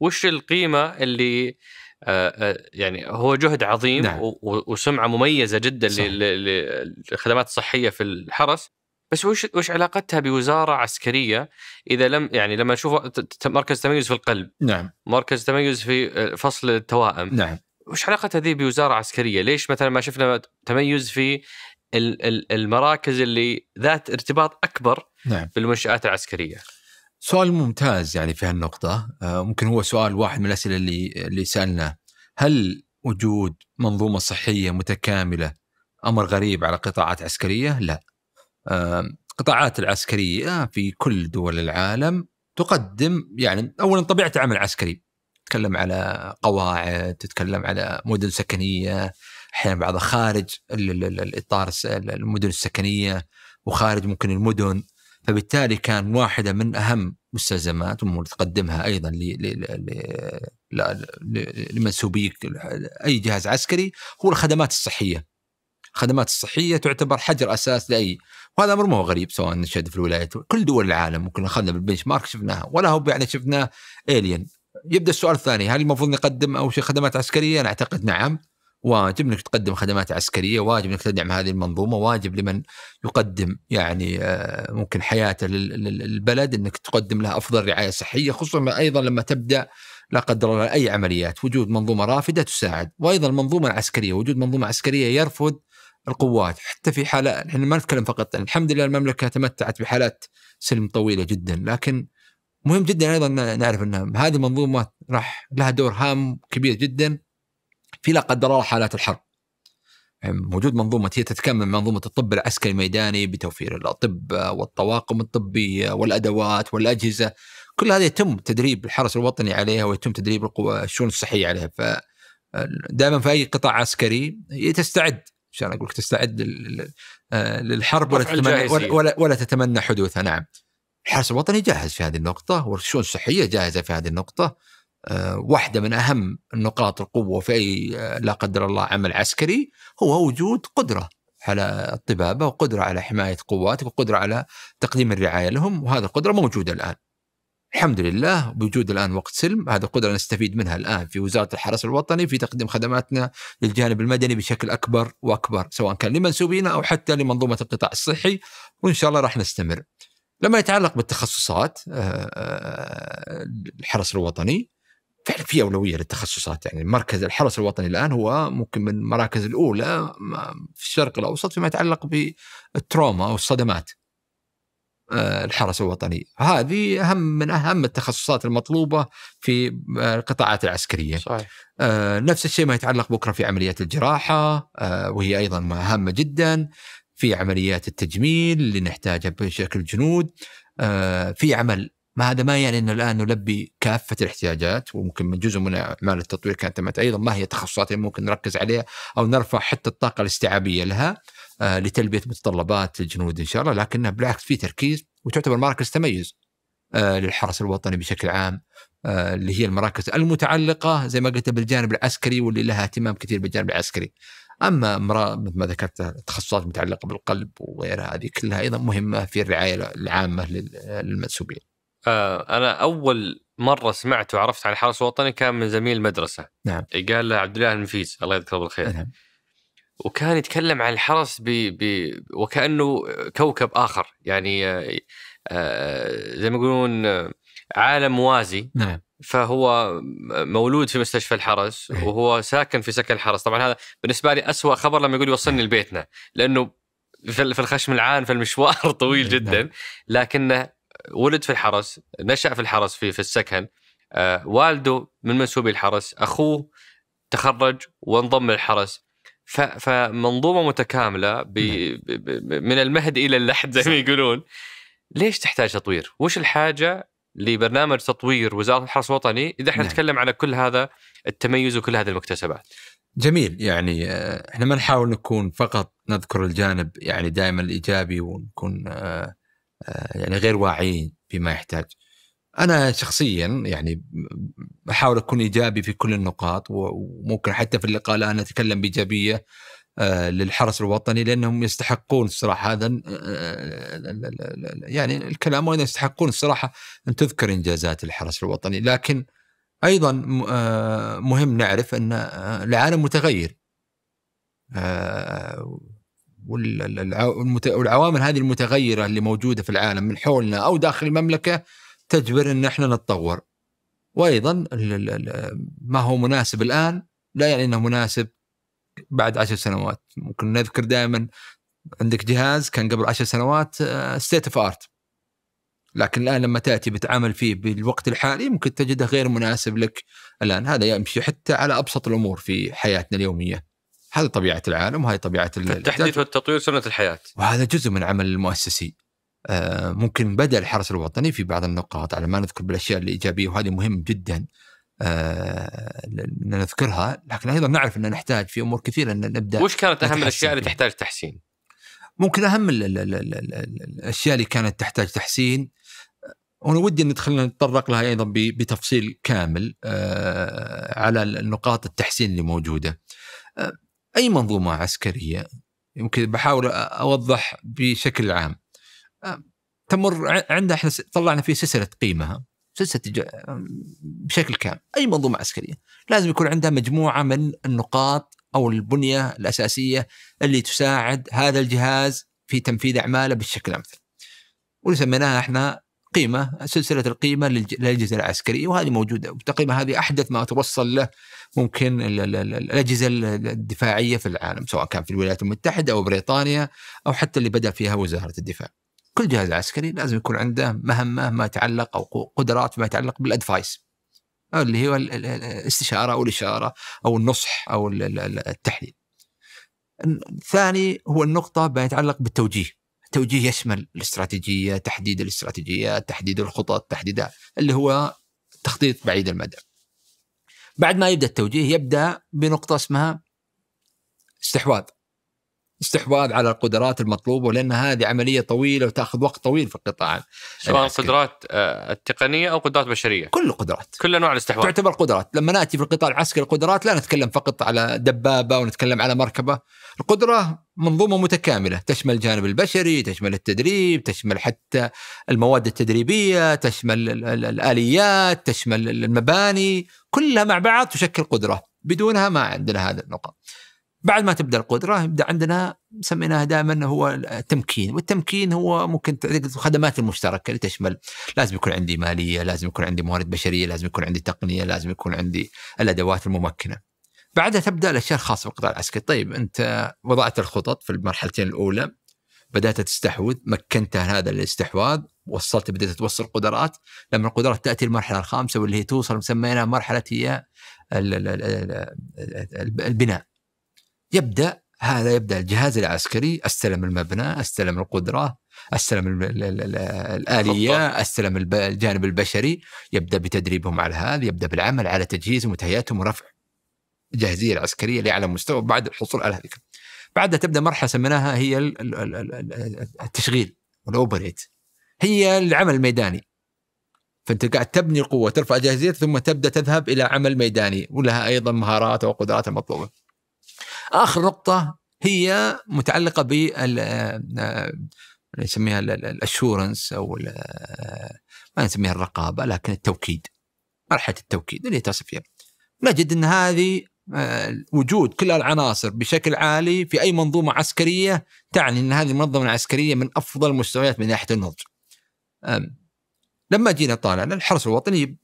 وش القيمه اللي آه, آه، يعني هو جهد عظيم نعم. وسمعه مميزه جدا للخدمات الصحيه في الحرس بس وش وش علاقتها بوزاره عسكريه اذا لم يعني لما نشوف مركز تميز في القلب نعم مركز تميز في آه، فصل التوائم نعم وش علاقتها ذي بوزاره عسكريه؟ ليش مثلا ما شفنا تميز في المراكز اللي ذات ارتباط اكبر نعم. بالمنشات العسكريه؟ سؤال ممتاز يعني في هالنقطة آه، ممكن هو سؤال واحد من الأسئلة اللي اللي سألنا هل وجود منظومة صحية متكاملة أمر غريب على قطاعات عسكرية؟ لا قطاعات العسكريه في كل دول العالم تقدم يعني اولا طبيعه العمل العسكري تتكلم على قواعد تتكلم على مدن سكنيه احيانا بعضها خارج الاطار المدن السكنيه وخارج ممكن المدن فبالتالي كان واحده من اهم مستلزمات وتقدمها تقدمها ايضا لمنسوبيك اي جهاز عسكري هو الخدمات الصحيه الخدمات الصحيه تعتبر حجر اساس لاي وهذا امر ما هو غريب سواء نشهد في الولايات كل دول العالم ممكن اخذنا بالبنش مارك شفناها ولا هو يعني شفناه الين يبدا السؤال الثاني هل المفروض نقدم او شيء خدمات عسكريه؟ انا اعتقد نعم واجب انك تقدم خدمات عسكريه، واجب انك تدعم هذه المنظومه، واجب لمن يقدم يعني آه، ممكن حياته للبلد انك تقدم له افضل رعايه صحيه خصوصا ايضا لما تبدا لا قدر الله اي عمليات، وجود منظومه رافده تساعد، وايضا المنظومه العسكريه، وجود منظومه عسكريه يرفض القوات حتى في حالة احنا ما نتكلم فقط الحمد لله المملكه تمتعت بحالات سلم طويله جدا لكن مهم جدا ايضا نعرف ان هذه المنظومه راح لها دور هام كبير جدا في لا قدر الله حالات الحرب. يعني موجود منظومه هي تتكمل منظومه الطب العسكري الميداني بتوفير الطب والطواقم الطبيه والادوات والاجهزه كل هذا يتم تدريب الحرس الوطني عليها ويتم تدريب الشؤون الصحيه عليها ف دائما في اي قطاع عسكري تستعد عشان اقول لك تستعد آه، للحرب ولا تتمنى ولا, ولا, ولا تتمنى حدوثها نعم الحرس الوطني جاهز في هذه النقطة والشؤون الصحية جاهزة في هذه النقطة آه، واحدة من أهم نقاط القوة في أي آه، لا قدر الله عمل عسكري هو وجود قدرة على الطبابة وقدرة على حماية قواتك وقدرة على تقديم الرعاية لهم وهذه القدرة موجودة الآن الحمد لله بوجود الان وقت سلم هذا قدره نستفيد منها الان في وزاره الحرس الوطني في تقديم خدماتنا للجانب المدني بشكل اكبر واكبر سواء كان لمنسوبينا او حتى لمنظومه القطاع الصحي وان شاء الله راح نستمر. لما يتعلق بالتخصصات آه، آه، الحرس الوطني فعلا في اولويه للتخصصات يعني مركز الحرس الوطني الان هو ممكن من المراكز الاولى في الشرق الاوسط فيما يتعلق بالتروما او الصدمات آه، الحرس الوطني هذه أهم من أهم التخصصات المطلوبة في آه، القطاعات العسكرية صحيح. آه، نفس الشيء ما يتعلق بكرة في عمليات الجراحة وهي أيضا مهمة جدا في عمليات التجميل اللي نحتاجها بشكل جنود في عمل ما هذا ما يعني أنه الآن نلبي كافة الاحتياجات وممكن من جزء من أعمال التطوير كانت أيضا ما هي التخصصات اللي ممكن نركز عليها أو نرفع حتى الطاقة الاستيعابية لها آه، لتلبيه متطلبات الجنود ان شاء الله لكنها بالعكس في تركيز وتعتبر مراكز تميز آه، للحرس الوطني بشكل عام آه، اللي هي المراكز المتعلقه زي ما قلت بالجانب العسكري واللي لها اهتمام كثير بالجانب العسكري. اما مثل ما ذكرت التخصصات المتعلقه بالقلب وغيرها هذه كلها ايضا مهمه في الرعايه العامه للمنسوبين. انا اول مره سمعت وعرفت عن الحرس الوطني كان من زميل مدرسه. نعم. قال له عبد الله النفيس الله يذكره بالخير. نعم. وكان يتكلم عن الحرس ب... ب... وكانه كوكب اخر يعني آه، آه، زي ما يقولون عالم موازي نعم فهو مولود في مستشفى الحرس إيه. وهو ساكن في سكن الحرس طبعا هذا بالنسبه لي أسوأ خبر لما يقول يوصلني نعم. لبيتنا لانه في الخشم في فالمشوار طويل إيه، جدا نعم. لكنه ولد في الحرس نشا في الحرس في في السكن آه، والده من منسوبي الحرس اخوه تخرج وانضم للحرس فمنظومه متكامله بي نعم. من المهد الى اللحد زي ما يقولون ليش تحتاج تطوير؟ وش الحاجه لبرنامج تطوير وزاره الحرس الوطني اذا احنا نعم. نتكلم على كل هذا التميز وكل هذه المكتسبات. جميل يعني آه، احنا ما نحاول نكون فقط نذكر الجانب يعني دائما الايجابي ونكون آه، آه، يعني غير واعيين بما يحتاج. انا شخصيا يعني بحاول اكون ايجابي في كل النقاط وممكن حتى في اللقاء الان اتكلم بايجابيه آه، للحرس الوطني لانهم يستحقون الصراحه هذا آه، آه، يعني الكلام وين يستحقون الصراحه ان تذكر انجازات الحرس الوطني لكن ايضا مهم نعرف ان العالم متغير والعوامل هذه المتغيره اللي موجوده في العالم من حولنا او داخل المملكه تجبر ان احنا نتطور وايضا ما هو مناسب الان لا يعني انه مناسب بعد عشر سنوات ممكن نذكر دائما عندك جهاز كان قبل عشر سنوات ستيت اوف ارت لكن الان لما تاتي بتعامل فيه بالوقت الحالي ممكن تجده غير مناسب لك الان هذا يمشي حتى على ابسط الامور في حياتنا اليوميه هذه طبيعه العالم وهذه طبيعه التحديث والتطوير سنه الحياه وهذا جزء من عمل المؤسسي آه، ممكن بدا الحرس الوطني في بعض النقاط على ما نذكر بالاشياء الايجابيه وهذه مهم جدا ان آه، نذكرها لكن ايضا نعرف ان نحتاج في امور كثيره ان نبدا وش كانت اهم الاشياء اللي تحتاج تحسين؟ ممكن اهم الاشياء اللي كانت تحتاج تحسين وانا ودي ان ندخل نتطرق لها ايضا بتفصيل كامل آه، على النقاط التحسين اللي موجوده. اي منظومه عسكريه يمكن بحاول اوضح بشكل عام. تمر عندها احنا طلعنا فيه سلسله قيمها سلسله بشكل كامل اي منظومه عسكريه لازم يكون عندها مجموعه من النقاط او البنيه الاساسيه اللي تساعد هذا الجهاز في تنفيذ اعماله بالشكل الامثل. واللي سميناها احنا قيمه سلسله القيمه للاجهزه العسكريه وهذه موجوده وتقريبا هذه احدث ما توصل له ممكن الاجهزه الدفاعيه في العالم سواء كان في الولايات المتحده او بريطانيا او حتى اللي بدا فيها وزاره الدفاع. كل جهاز عسكري لازم يكون عنده مهمه ما يتعلق او قدرات ما يتعلق بالادفايس اللي هو الاستشاره او الاشاره او النصح او التحليل. الثاني هو النقطه ما يتعلق بالتوجيه. التوجيه يشمل الاستراتيجيه، تحديد الاستراتيجيات، تحديد الخطط، تحديد اللي هو تخطيط بعيد المدى. بعد ما يبدا التوجيه يبدا بنقطه اسمها استحواذ استحواذ على القدرات المطلوبه لان هذه عمليه طويله وتاخذ وقت طويل في القطاع سواء القدرات آه، التقنيه او قدرات بشريه كل القدرات كل انواع الاستحواذ تعتبر قدرات لما ناتي في القطاع العسكري القدرات لا نتكلم فقط على دبابه ونتكلم على مركبه القدره منظومه متكامله تشمل الجانب البشري تشمل التدريب تشمل حتى المواد التدريبيه تشمل الاليات تشمل المباني كلها مع بعض تشكل قدره بدونها ما عندنا هذه النقطه بعد ما تبدا القدره يبدا عندنا سميناها دائما هو التمكين، والتمكين هو ممكن الخدمات المشتركه اللي تشمل لازم يكون عندي ماليه، لازم يكون عندي موارد بشريه، لازم يكون عندي تقنيه، لازم يكون عندي الادوات الممكنه. بعدها تبدا الاشياء الخاصه بالقطاع العسكري، طيب انت وضعت الخطط في المرحلتين الاولى بدات تستحوذ، مكنت هذا الاستحواذ، وصلت بديت توصل قدرات، لما القدرات تاتي المرحله الخامسه واللي هي توصل سميناها مرحله هي البناء. يبدا هذا يبدا الجهاز العسكري استلم المبنى استلم القدره استلم الاليه استلم الجانب البشري يبدا بتدريبهم على هذا يبدا بالعمل على تجهيزهم وتهيئتهم ورفع الجاهزيه العسكريه لاعلى مستوى بعد الحصول على هذه بعدها تبدا مرحله سميناها هي التشغيل والاوبريت هي العمل الميداني فانت قاعد تبني قوه ترفع جاهزيه ثم تبدا تذهب الى عمل ميداني ولها ايضا مهارات وقدرات المطلوبه اخر نقطه هي متعلقه ب آه، آه، نسميها الاشورنس او آه، ما نسميها الرقابه لكن التوكيد مرحله التوكيد اللي تصف فيها نجد ان هذه وجود كل العناصر بشكل عالي في اي منظومه عسكريه تعني ان هذه المنظمه العسكريه من افضل المستويات من ناحيه النضج. لما جينا طالعنا الحرس الوطني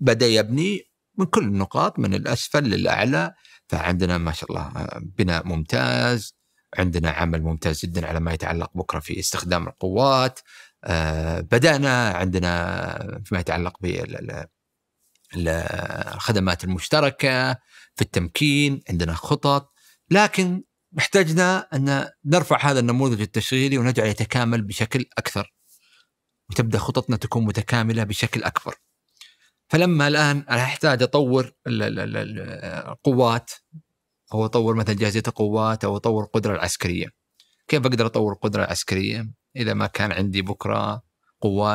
بدا يبني من كل النقاط من الاسفل للاعلى فعندنا ما شاء الله بناء ممتاز عندنا عمل ممتاز جدا على ما يتعلق بكره في استخدام القوات آه، بدانا عندنا فيما يتعلق بالخدمات المشتركه في التمكين عندنا خطط لكن محتاجنا ان نرفع هذا النموذج التشغيلي ونجعله يتكامل بشكل اكثر وتبدا خططنا تكون متكامله بشكل اكبر فلما الان احتاج اطور القوات او اطور مثلا جاهزيه القوات او اطور القدره العسكريه كيف اقدر اطور القدره العسكريه اذا ما كان عندي بكره قوة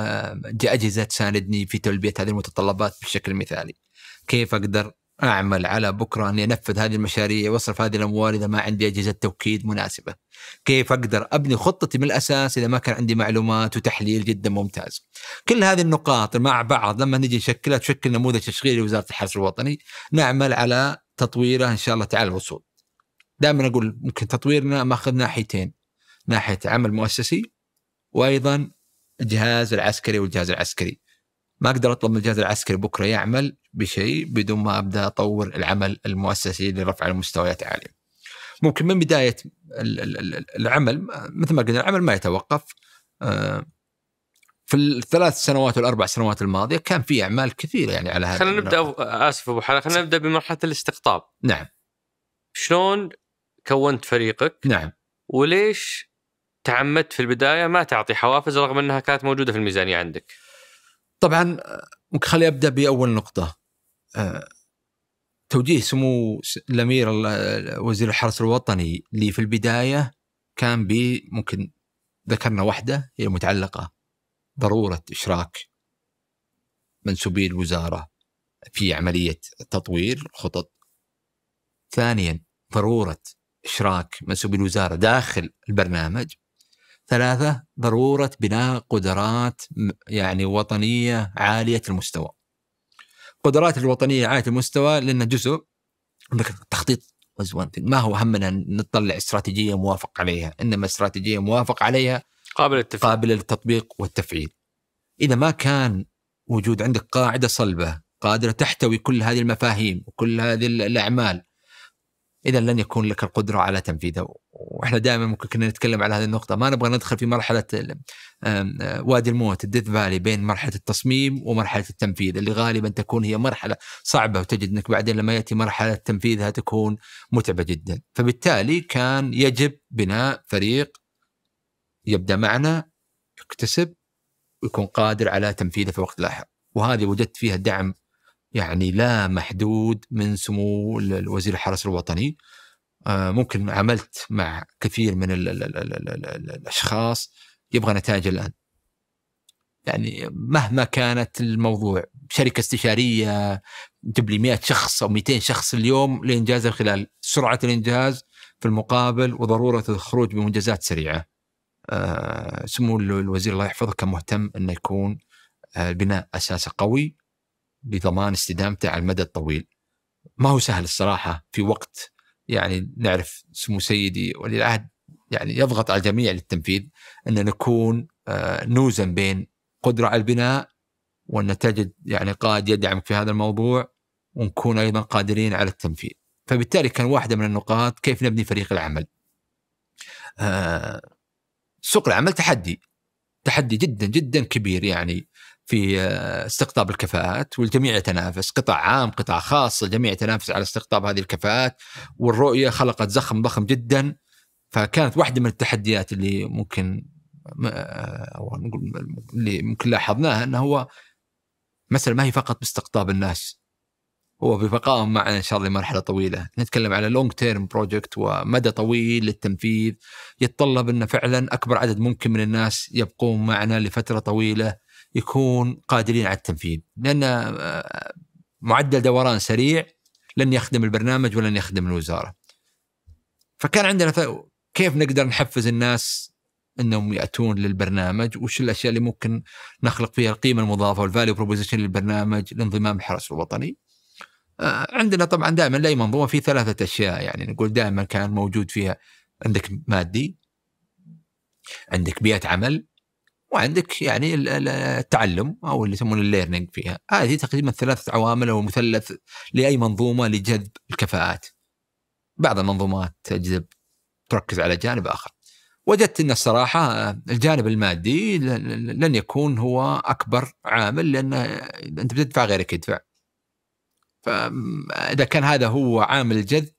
اجهزه تساندني في تلبيه هذه المتطلبات بشكل مثالي كيف اقدر اعمل على بكره اني انفذ هذه المشاريع واصرف هذه الاموال اذا ما عندي اجهزه توكيد مناسبه. كيف اقدر ابني خطتي من الاساس اذا ما كان عندي معلومات وتحليل جدا ممتاز. كل هذه النقاط مع بعض لما نجي نشكلها تشكل نموذج تشغيلي لوزاره الحرس الوطني نعمل على تطويره ان شاء الله تعالى الوصول. دائما اقول ممكن تطويرنا ماخذ ناحيتين ناحيه عمل مؤسسي وايضا الجهاز العسكري والجهاز العسكري ما اقدر اطلب من الجهاز العسكري بكره يعمل بشيء بدون ما ابدا اطور العمل المؤسسي لرفع المستويات عاليه. ممكن من بدايه العمل مثل ما قلنا العمل ما يتوقف آه، في الثلاث سنوات والاربع سنوات الماضيه كان في اعمال كثيره يعني على هذا خلينا نبدا اسف ابو حلا خلينا نبدا بمرحله الاستقطاب نعم شلون كونت فريقك نعم وليش تعمدت في البدايه ما تعطي حوافز رغم انها كانت موجوده في الميزانيه عندك طبعا آه، ممكن خلي ابدا باول نقطه آه، توجيه سمو الامير وزير الحرس الوطني اللي في البدايه كان ب ممكن ذكرنا واحده هي متعلقه ضروره اشراك منسوبي الوزاره في عمليه تطوير الخطط. ثانيا ضروره اشراك منسوبي الوزاره داخل البرنامج ثلاثة ضرورة بناء قدرات يعني وطنية عالية المستوى قدرات الوطنية عالية المستوى لأنها جزء تخطيط ما هو همنا نطلع استراتيجية موافق عليها إنما استراتيجية موافق عليها قابلة للتفعيل قابلة للتطبيق والتفعيل إذا ما كان وجود عندك قاعدة صلبة قادرة تحتوي كل هذه المفاهيم وكل هذه الأعمال إذا لن يكون لك القدرة على تنفيذها واحنا دائما ممكن كنا نتكلم على هذه النقطه ما نبغى ندخل في مرحله آه، وادي الموت الديث فالي بين مرحله التصميم ومرحله التنفيذ اللي غالبا تكون هي مرحله صعبه وتجد انك بعدين لما ياتي مرحله تنفيذها تكون متعبه جدا فبالتالي كان يجب بناء فريق يبدا معنا يكتسب ويكون قادر على تنفيذه في وقت لاحق وهذه وجدت فيها دعم يعني لا محدود من سمو وزير الحرس الوطني آه، ممكن عملت مع كثير من الـ الـ الـ الـ الـ الـ الاشخاص يبغى نتائج الان يعني مهما كانت الموضوع شركه استشاريه تجيب لي 100 شخص او 200 شخص اليوم لانجاز خلال سرعه الانجاز في المقابل وضروره الخروج بمنجزات سريعه. آه، سمو الوزير الله يحفظه كان مهتم انه يكون آه، بناء اساسه قوي لضمان استدامته على المدى الطويل. ما هو سهل الصراحه في وقت يعني نعرف سمو سيدي ولي العهد يعني يضغط على الجميع للتنفيذ ان نكون آه، نوزن بين قدره على البناء وان تجد يعني قائد يدعمك في هذا الموضوع ونكون ايضا قادرين على التنفيذ. فبالتالي كان واحده من النقاط كيف نبني فريق العمل. آه، سوق العمل تحدي تحدي جدا جدا كبير يعني في آه، استقطاب الكفاءات والجميع يتنافس قطاع عام قطاع خاص الجميع يتنافس على استقطاب هذه الكفاءات والرؤية خلقت زخم ضخم جدا فكانت واحدة من التحديات اللي ممكن آه، أو نقول اللي ممكن لاحظناها أنه هو مثلا ما هي فقط باستقطاب الناس هو ببقائهم معنا ان شاء الله لمرحله طويله، نتكلم على لونج تيرم بروجكت ومدى طويل للتنفيذ يتطلب انه فعلا اكبر عدد ممكن من الناس يبقون معنا لفتره طويله يكون قادرين على التنفيذ لأن آه، معدل دوران سريع لن يخدم البرنامج ولن يخدم الوزارة فكان عندنا كيف نقدر نحفز الناس انهم ياتون للبرنامج وش الاشياء اللي ممكن نخلق فيها القيمه المضافه والفاليو بروبوزيشن للبرنامج لانضمام الحرس الوطني. آه، عندنا طبعا دائما لاي منظومه في ثلاثه اشياء يعني نقول دائما كان موجود فيها عندك مادي عندك بيئه عمل وعندك يعني التعلم او اللي يسمونه الليرنينج فيها هذه تقريبا ثلاثه عوامل او مثلث لاي منظومه لجذب الكفاءات بعض المنظومات تجذب تركز على جانب اخر وجدت ان الصراحه الجانب المادي لن يكون هو اكبر عامل لان انت بتدفع غيرك يدفع فاذا كان هذا هو عامل الجذب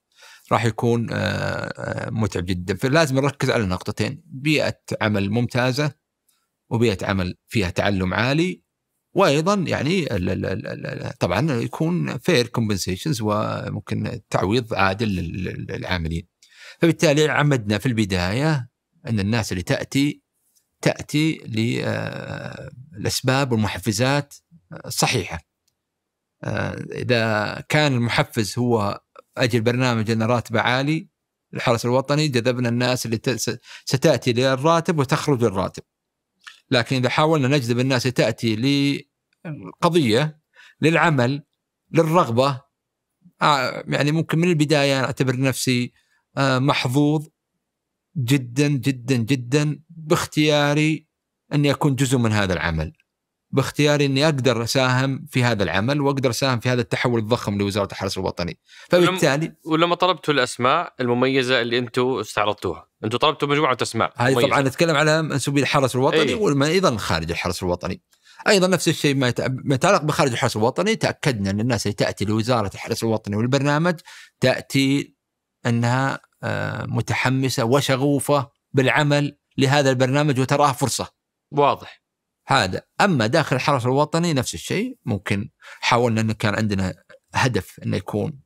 راح يكون آه، آه، متعب جدا فلازم نركز على نقطتين بيئه عمل ممتازه وبيئه عمل فيها تعلم عالي وايضا يعني طبعا يكون فير كومبنسيشنز وممكن تعويض عادل للعاملين فبالتالي عمدنا في البدايه ان الناس اللي تاتي تاتي للاسباب آه، والمحفزات الصحيحه آه، اذا كان المحفز هو اجل برنامج ان راتبه عالي الحرس الوطني جذبنا الناس اللي ستاتي للراتب وتخرج للراتب لكن اذا حاولنا نجذب الناس تاتي للقضيه للعمل للرغبه آه، يعني ممكن من البدايه انا اعتبر نفسي آه، محظوظ جدا جدا جدا باختياري اني اكون جزء من هذا العمل باختياري اني اقدر اساهم في هذا العمل واقدر اساهم في هذا التحول الضخم لوزاره الحرس الوطني فبالتالي ولما طلبتوا الاسماء المميزه اللي انتم استعرضتوها انتم طلبتوا مجموعه اسماء هذه طبعا نتكلم على منسوبي الحرس الوطني أيه. وما ايضا خارج الحرس الوطني ايضا نفس الشيء ما يتعلق بخارج الحرس الوطني تاكدنا ان الناس اللي تاتي لوزاره الحرس الوطني والبرنامج تاتي انها آه، متحمسه وشغوفه بالعمل لهذا البرنامج وتراه فرصه واضح هذا اما داخل الحرس الوطني نفس الشيء ممكن حاولنا انه كان عندنا هدف انه يكون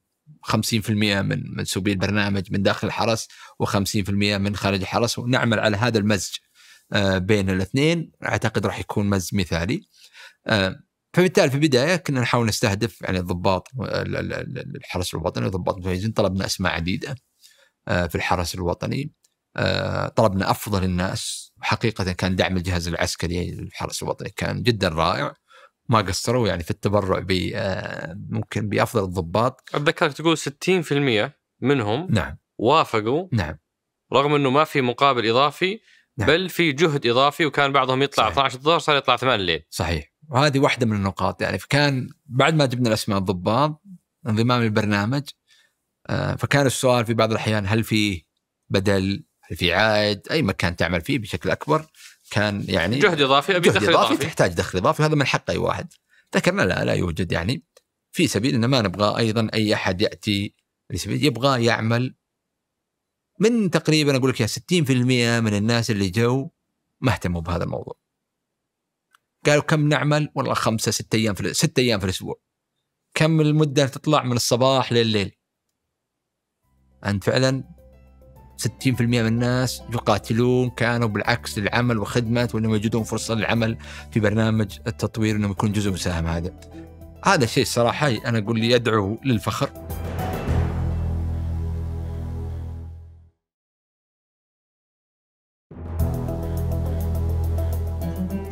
50% من منسوبي البرنامج من داخل الحرس و50% من خارج الحرس ونعمل على هذا المزج آه، بين الاثنين اعتقد راح يكون مزج مثالي آه، فبالتالي في البدايه كنا نحاول نستهدف يعني الضباط آه، الحرس الوطني وضباط المجهزين طلبنا اسماء عديده في الحرس الوطني طلبنا افضل الناس حقيقه كان دعم الجهاز العسكري الحرس الوطني كان جدا رائع ما قصروا يعني في التبرع ب آه، ممكن بافضل الضباط اتذكرك تقول 60% منهم نعم وافقوا نعم رغم انه ما في مقابل اضافي نعم. بل في جهد اضافي وكان بعضهم يطلع صحيح. 12 الظهر صار يطلع 8 الليل صحيح وهذه واحده من النقاط يعني فكان بعد ما جبنا الاسماء الضباط انضمام للبرنامج آه، فكان السؤال في بعض الاحيان هل في بدل في عائد اي مكان تعمل فيه بشكل اكبر كان يعني جهد اضافي ابي جهد دخل اضافي, إضافي تحتاج دخل اضافي هذا من حق اي واحد ذكرنا لا لا يوجد يعني في سبيل ان ما نبغى ايضا اي احد ياتي لسبيل يبغى يعمل من تقريبا اقول لك يا 60% من الناس اللي جو ما اهتموا بهذا الموضوع. قالوا كم نعمل؟ والله خمسه ست ايام في ست ايام في الاسبوع. كم المده تطلع من الصباح لليل؟ انت فعلا 60% من الناس يقاتلون كانوا بالعكس للعمل وخدمة وانهم يجدون فرصة للعمل في برنامج التطوير انهم يكون جزء مساهم هذا. هذا الشيء الصراحة انا اقول لي يدعو للفخر.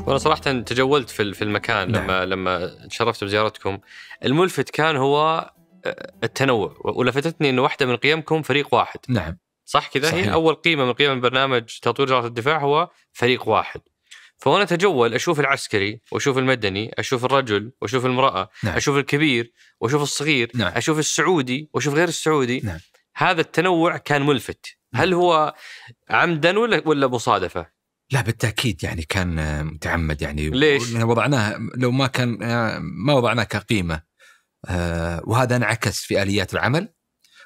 وانا صراحه تجولت في المكان نعم. لما لما تشرفت بزيارتكم الملفت كان هو آه، التنوع ولفتتني انه واحده من قيمكم فريق واحد نعم صح كذا هي اول قيمه من قيم برنامج تطوير وزاره الدفاع هو فريق واحد فوانا اتجول اشوف العسكري واشوف المدني اشوف الرجل واشوف المراه نعم. اشوف الكبير واشوف الصغير نعم. اشوف السعودي واشوف غير السعودي نعم. هذا التنوع كان ملفت نعم. هل هو عمدا ولا ولا مصادفه لا بالتاكيد يعني كان متعمد يعني ليش وضعناه لو ما كان آه، ما وضعناه كقيمه آه، وهذا انعكس في اليات العمل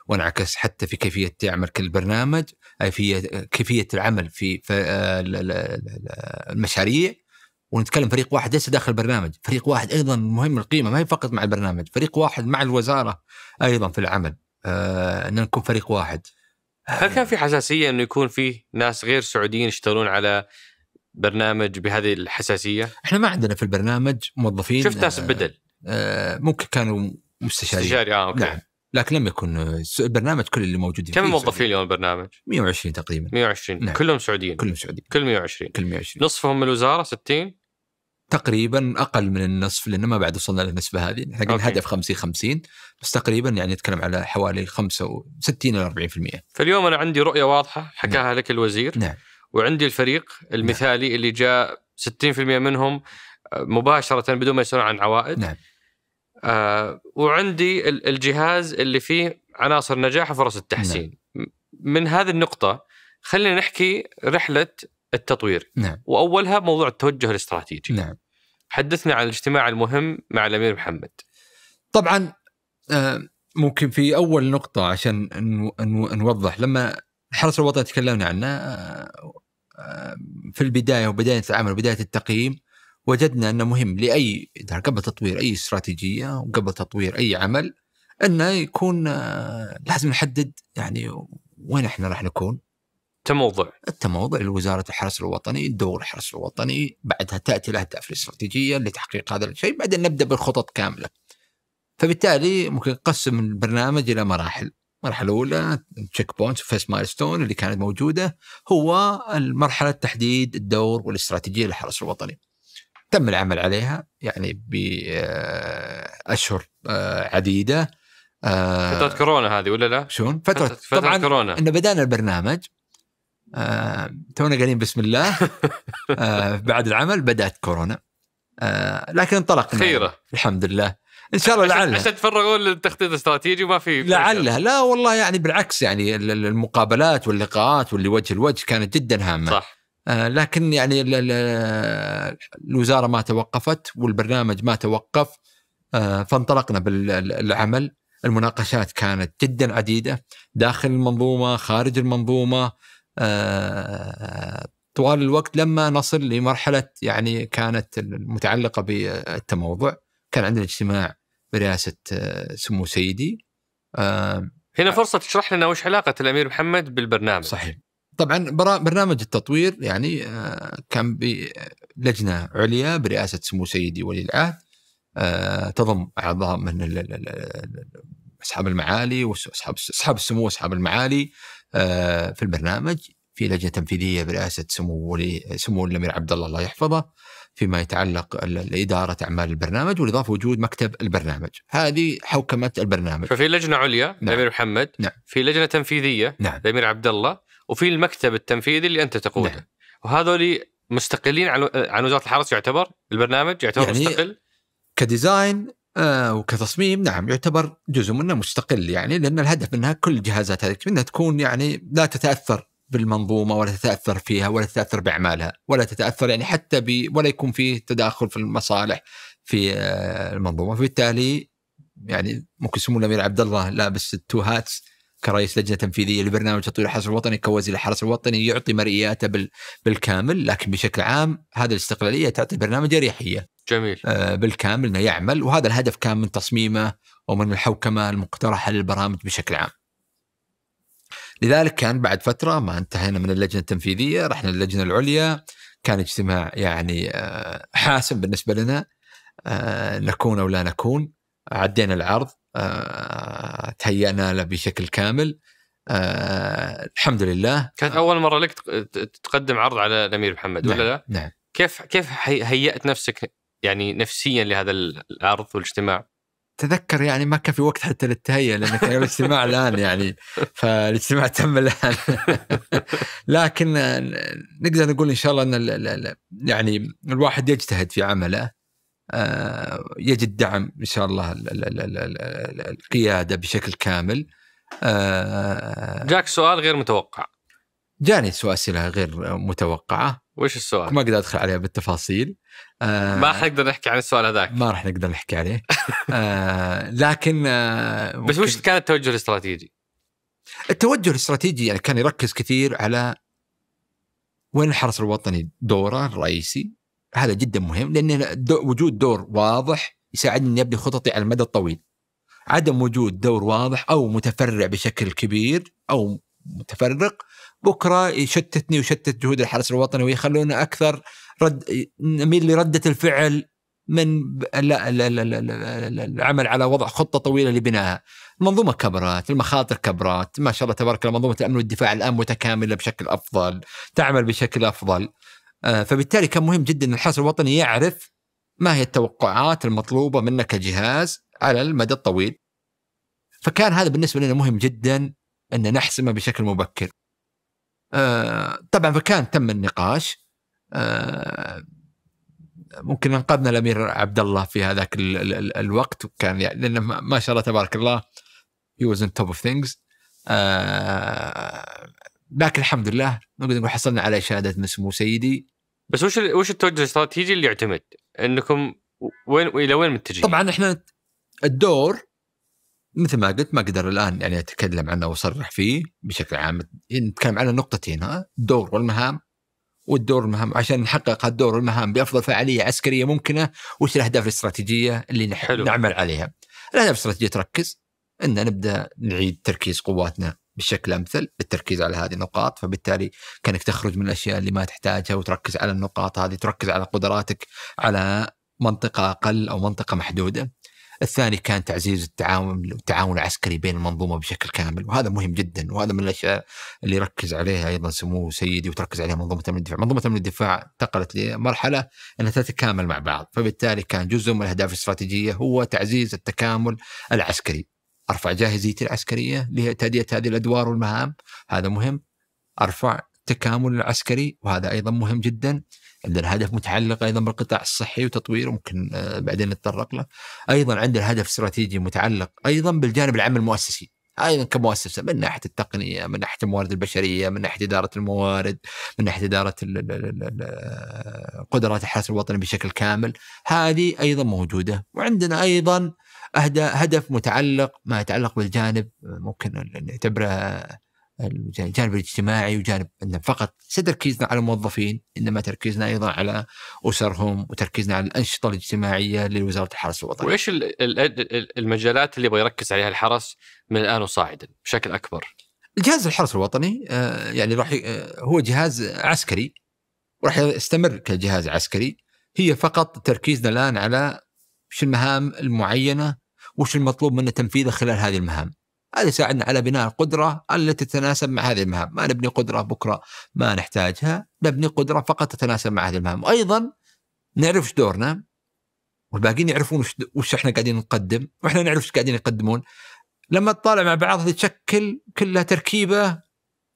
وانعكس حتى في كيفيه عمل كل برنامج اي في كيفيه العمل في آه، المشاريع ونتكلم فريق واحد ليس داخل البرنامج، فريق واحد ايضا مهم القيمه ما هي فقط مع البرنامج، فريق واحد مع الوزاره ايضا في العمل آه، ان نكون فريق واحد. هل كان في حساسيه انه يكون في ناس غير سعوديين يشتغلون على برنامج بهذه الحساسيه؟ احنا ما عندنا في البرنامج موظفين شفت ناس آه، بدل ممكن كانوا مستشارين استشاري اه اوكي نعم لكن لم يكن البرنامج كل اللي موجودين كم موظفين اليوم البرنامج؟ 120 تقريبا 120 نعم. كلهم سعوديين كلهم سعوديين كل 120 كل 120 نصفهم من الوزاره 60 تقريبا اقل من النصف لان ما بعد وصلنا للنسبه هذه، احنا قلنا هدف 50 50 بس تقريبا يعني نتكلم على حوالي 65 الى 40%. فاليوم انا عندي رؤيه واضحه نعم. حكاها نعم. لك الوزير نعم وعندي الفريق المثالي نعم. اللي جاء 60% منهم آه، مباشره بدون ما يسالون عن عوائد نعم آه، وعندي الجهاز اللي فيه عناصر نجاح وفرص التحسين نعم. من هذه النقطة خلينا نحكي رحلة التطوير نعم. وأولها موضوع التوجه الاستراتيجي نعم. حدثنا عن الاجتماع المهم مع الأمير محمد طبعا آه، ممكن في أول نقطة عشان نوضح لما الحرس الوطني تكلمنا عنه آه، في البداية وبداية العمل وبداية التقييم وجدنا انه مهم لاي اداره قبل تطوير اي استراتيجيه وقبل تطوير اي عمل انه يكون آه، لازم نحدد يعني وين احنا راح نكون التموضع التموضع لوزارة الحرس الوطني دور الحرس الوطني بعدها تأتي الأهداف الاستراتيجية لتحقيق هذا الشيء بعدين نبدأ بالخطط كاملة فبالتالي ممكن نقسم البرنامج إلى مراحل المرحلة الأولى تشيك بوينتس فيس مايلستون اللي كانت موجودة هو المرحلة تحديد الدور والاستراتيجية للحرس الوطني تم العمل عليها يعني بأشهر آه، آه، عديدة آه، فترة كورونا هذه ولا لا؟ شلون؟ فترة, فترة طبعا كورونا ان بدأنا البرنامج تونا قايلين بسم الله بعد العمل بدأت كورونا لكن انطلقنا خيرة الحمد لله ان شاء الله لعلها عشان تفرغون للتخطيط الاستراتيجي وما في لعلها لا والله يعني بالعكس يعني المقابلات واللقاءات واللي وجه لوجه كانت جدا هامه صح آه، لكن يعني الوزاره ما توقفت والبرنامج ما توقف آه، فانطلقنا بالعمل المناقشات كانت جدا عديده داخل المنظومه خارج المنظومه آه، طوال الوقت لما نصل لمرحله يعني كانت متعلقه بالتموضع كان عندنا اجتماع برئاسه سمو سيدي هنا فرصه تشرح لنا وش علاقه الامير محمد بالبرنامج صحيح طبعا برنامج التطوير يعني آه، كان بلجنه عليا برئاسه سمو سيدي ولي العهد آه، تضم اعضاء من اصحاب المعالي واصحاب اصحاب السمو واصحاب المعالي آه، في البرنامج في لجنه تنفيذيه برئاسه سمو ولي سمو الامير عبد الله الله يحفظه فيما يتعلق إدارة أعمال البرنامج والإضافة وجود مكتب البرنامج هذه حوكمة البرنامج ففي لجنة عليا نعم. الأمير محمد نعم. في لجنة تنفيذية نعم. الأمير عبد الله وفي المكتب التنفيذي اللي انت تقوده نعم. وهذول مستقلين عن عن وزاره الحرس يعتبر البرنامج يعتبر يعني مستقل كديزاين آه، وكتصميم نعم يعتبر جزء منه مستقل يعني لان الهدف منها كل الجهازات هذه منها تكون يعني لا تتاثر بالمنظومه ولا تتاثر فيها ولا تتاثر باعمالها ولا تتاثر يعني حتى ب ولا يكون فيه تداخل في المصالح في آه، المنظومه فبالتالي يعني ممكن يسمون الامير عبد الله لابس التو هاتس كرئيس لجنه تنفيذيه لبرنامج تطوير الحرس الوطني كوزير الحرس الوطني يعطي مرئياته بال... بالكامل لكن بشكل عام هذه الاستقلاليه تعطي برنامج اريحيه جميل آه بالكامل انه يعمل وهذا الهدف كان من تصميمه ومن الحوكمه المقترحه للبرامج بشكل عام. لذلك كان بعد فتره ما انتهينا من اللجنه التنفيذيه رحنا للجنه العليا كان اجتماع يعني آه حاسم بالنسبه لنا آه نكون او لا نكون عدينا العرض آه، تهيأنا له بشكل كامل آه، الحمد لله كانت اول مره لك تقدم عرض على الامير محمد نعم ولا لا؟ نعم كيف كيف هيأت نفسك يعني نفسيا لهذا العرض والاجتماع؟ تذكر يعني ما كان في وقت حتى للتهيئه لان كان الاجتماع الان يعني فالاجتماع تم الان لكن آه، نقدر نقول ان شاء الله ان يعني الواحد يجتهد في عمله آه، يجد دعم ان شاء الله القياده بشكل كامل آه، جاك سؤال غير متوقع جاني اسئله غير متوقعه وش السؤال؟ ما اقدر ادخل عليها بالتفاصيل آه، ما راح نقدر نحكي عن السؤال هذاك ما راح نقدر نحكي عليه لكن بس وش كان التوجه الاستراتيجي؟ التوجه الاستراتيجي يعني كان يركز كثير على وين الحرس الوطني دوره الرئيسي هذا جدا مهم لان وجود دور واضح يساعدني اني ابني خططي على المدى الطويل. عدم وجود دور واضح او متفرع بشكل كبير او متفرق بكره يشتتني ويشتت جهود الحرس الوطني ويخلونا اكثر رد نميل لرده الفعل من لا لا لا لا العمل على وضع خطه طويله لبنائها. المنظومه كبرت، المخاطر كبرت، ما شاء الله تبارك الله منظومه الامن والدفاع الان متكامله بشكل افضل، تعمل بشكل افضل. آه، فبالتالي كان مهم جدا ان الحرس الوطني يعرف ما هي التوقعات المطلوبه منه كجهاز على المدى الطويل. فكان هذا بالنسبه لنا مهم جدا ان نحسمه بشكل مبكر. آه، طبعا فكان تم النقاش آه، ممكن انقذنا الامير عبد الله في هذاك الوقت وكان يعني لانه ما شاء الله تبارك الله هي واز توب اوف ثينجز لكن الحمد لله نقدر نقول حصلنا على شهاده من سمو سيدي بس وش وش التوجه الاستراتيجي اللي يعتمد؟ انكم وين الى وين متجهين؟ طبعا احنا الدور مثل ما قلت ما اقدر الان يعني اتكلم عنه واصرح فيه بشكل عام نتكلم على نقطتين ها الدور والمهام والدور والمهام عشان نحقق الدور والمهام بافضل فعاليه عسكريه ممكنه وش الاهداف الاستراتيجيه اللي حلو. نعمل عليها. الاهداف الاستراتيجيه تركز ان نبدا نعيد تركيز قواتنا بشكل امثل بالتركيز على هذه النقاط فبالتالي كانك تخرج من الاشياء اللي ما تحتاجها وتركز على النقاط هذه تركز على قدراتك على منطقه اقل او منطقه محدوده الثاني كان تعزيز التعاون التعاون العسكري بين المنظومه بشكل كامل وهذا مهم جدا وهذا من الاشياء اللي يركز عليها ايضا سمو سيدي وتركز عليها منظومه امن الدفاع، منظومه امن الدفاع انتقلت لمرحله انها تتكامل مع بعض، فبالتالي كان جزء من الاهداف الاستراتيجيه هو تعزيز التكامل العسكري، ارفع جاهزيتي العسكريه لتاديه هذه الادوار والمهام هذا مهم ارفع التكامل العسكري وهذا ايضا مهم جدا عندنا هدف متعلق ايضا بالقطاع الصحي وتطويره ممكن آه، بعدين نتطرق له ايضا عندنا هدف استراتيجي متعلق ايضا بالجانب العمل المؤسسي ايضا كمؤسسه من ناحيه التقنيه من ناحيه الموارد البشريه من ناحيه اداره الموارد من ناحيه اداره قدرات الحرس الوطني بشكل كامل هذه ايضا موجوده وعندنا ايضا اهدى هدف متعلق ما يتعلق بالجانب ممكن نعتبره الجانب الاجتماعي وجانب انه فقط تركيزنا على الموظفين انما تركيزنا ايضا على اسرهم وتركيزنا على الانشطه الاجتماعيه لوزاره الحرس الوطني. وايش المجالات اللي يبغى يركز عليها الحرس من الان وصاعدا بشكل اكبر؟ الجهاز الحرس الوطني آه، يعني راح آه، هو جهاز عسكري وراح يستمر كجهاز عسكري هي فقط تركيزنا الان على شو المهام المعينه وش المطلوب منه تنفيذه خلال هذه المهام هذا يساعدنا على بناء القدرة التي تتناسب مع هذه المهام ما نبني قدرة بكرة ما نحتاجها نبني قدرة فقط تتناسب مع هذه المهام وأيضا نعرف ايش دورنا والباقيين يعرفون وش احنا قاعدين نقدم واحنا نعرف ايش قاعدين يقدمون لما تطالع مع بعض تشكل كلها تركيبة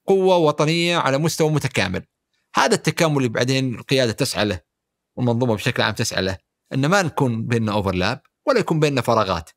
قوة وطنية على مستوى متكامل هذا التكامل اللي بعدين القيادة تسعى له والمنظومة بشكل عام تسعى له أن ما نكون بيننا أوفرلاب ولا يكون بيننا فراغات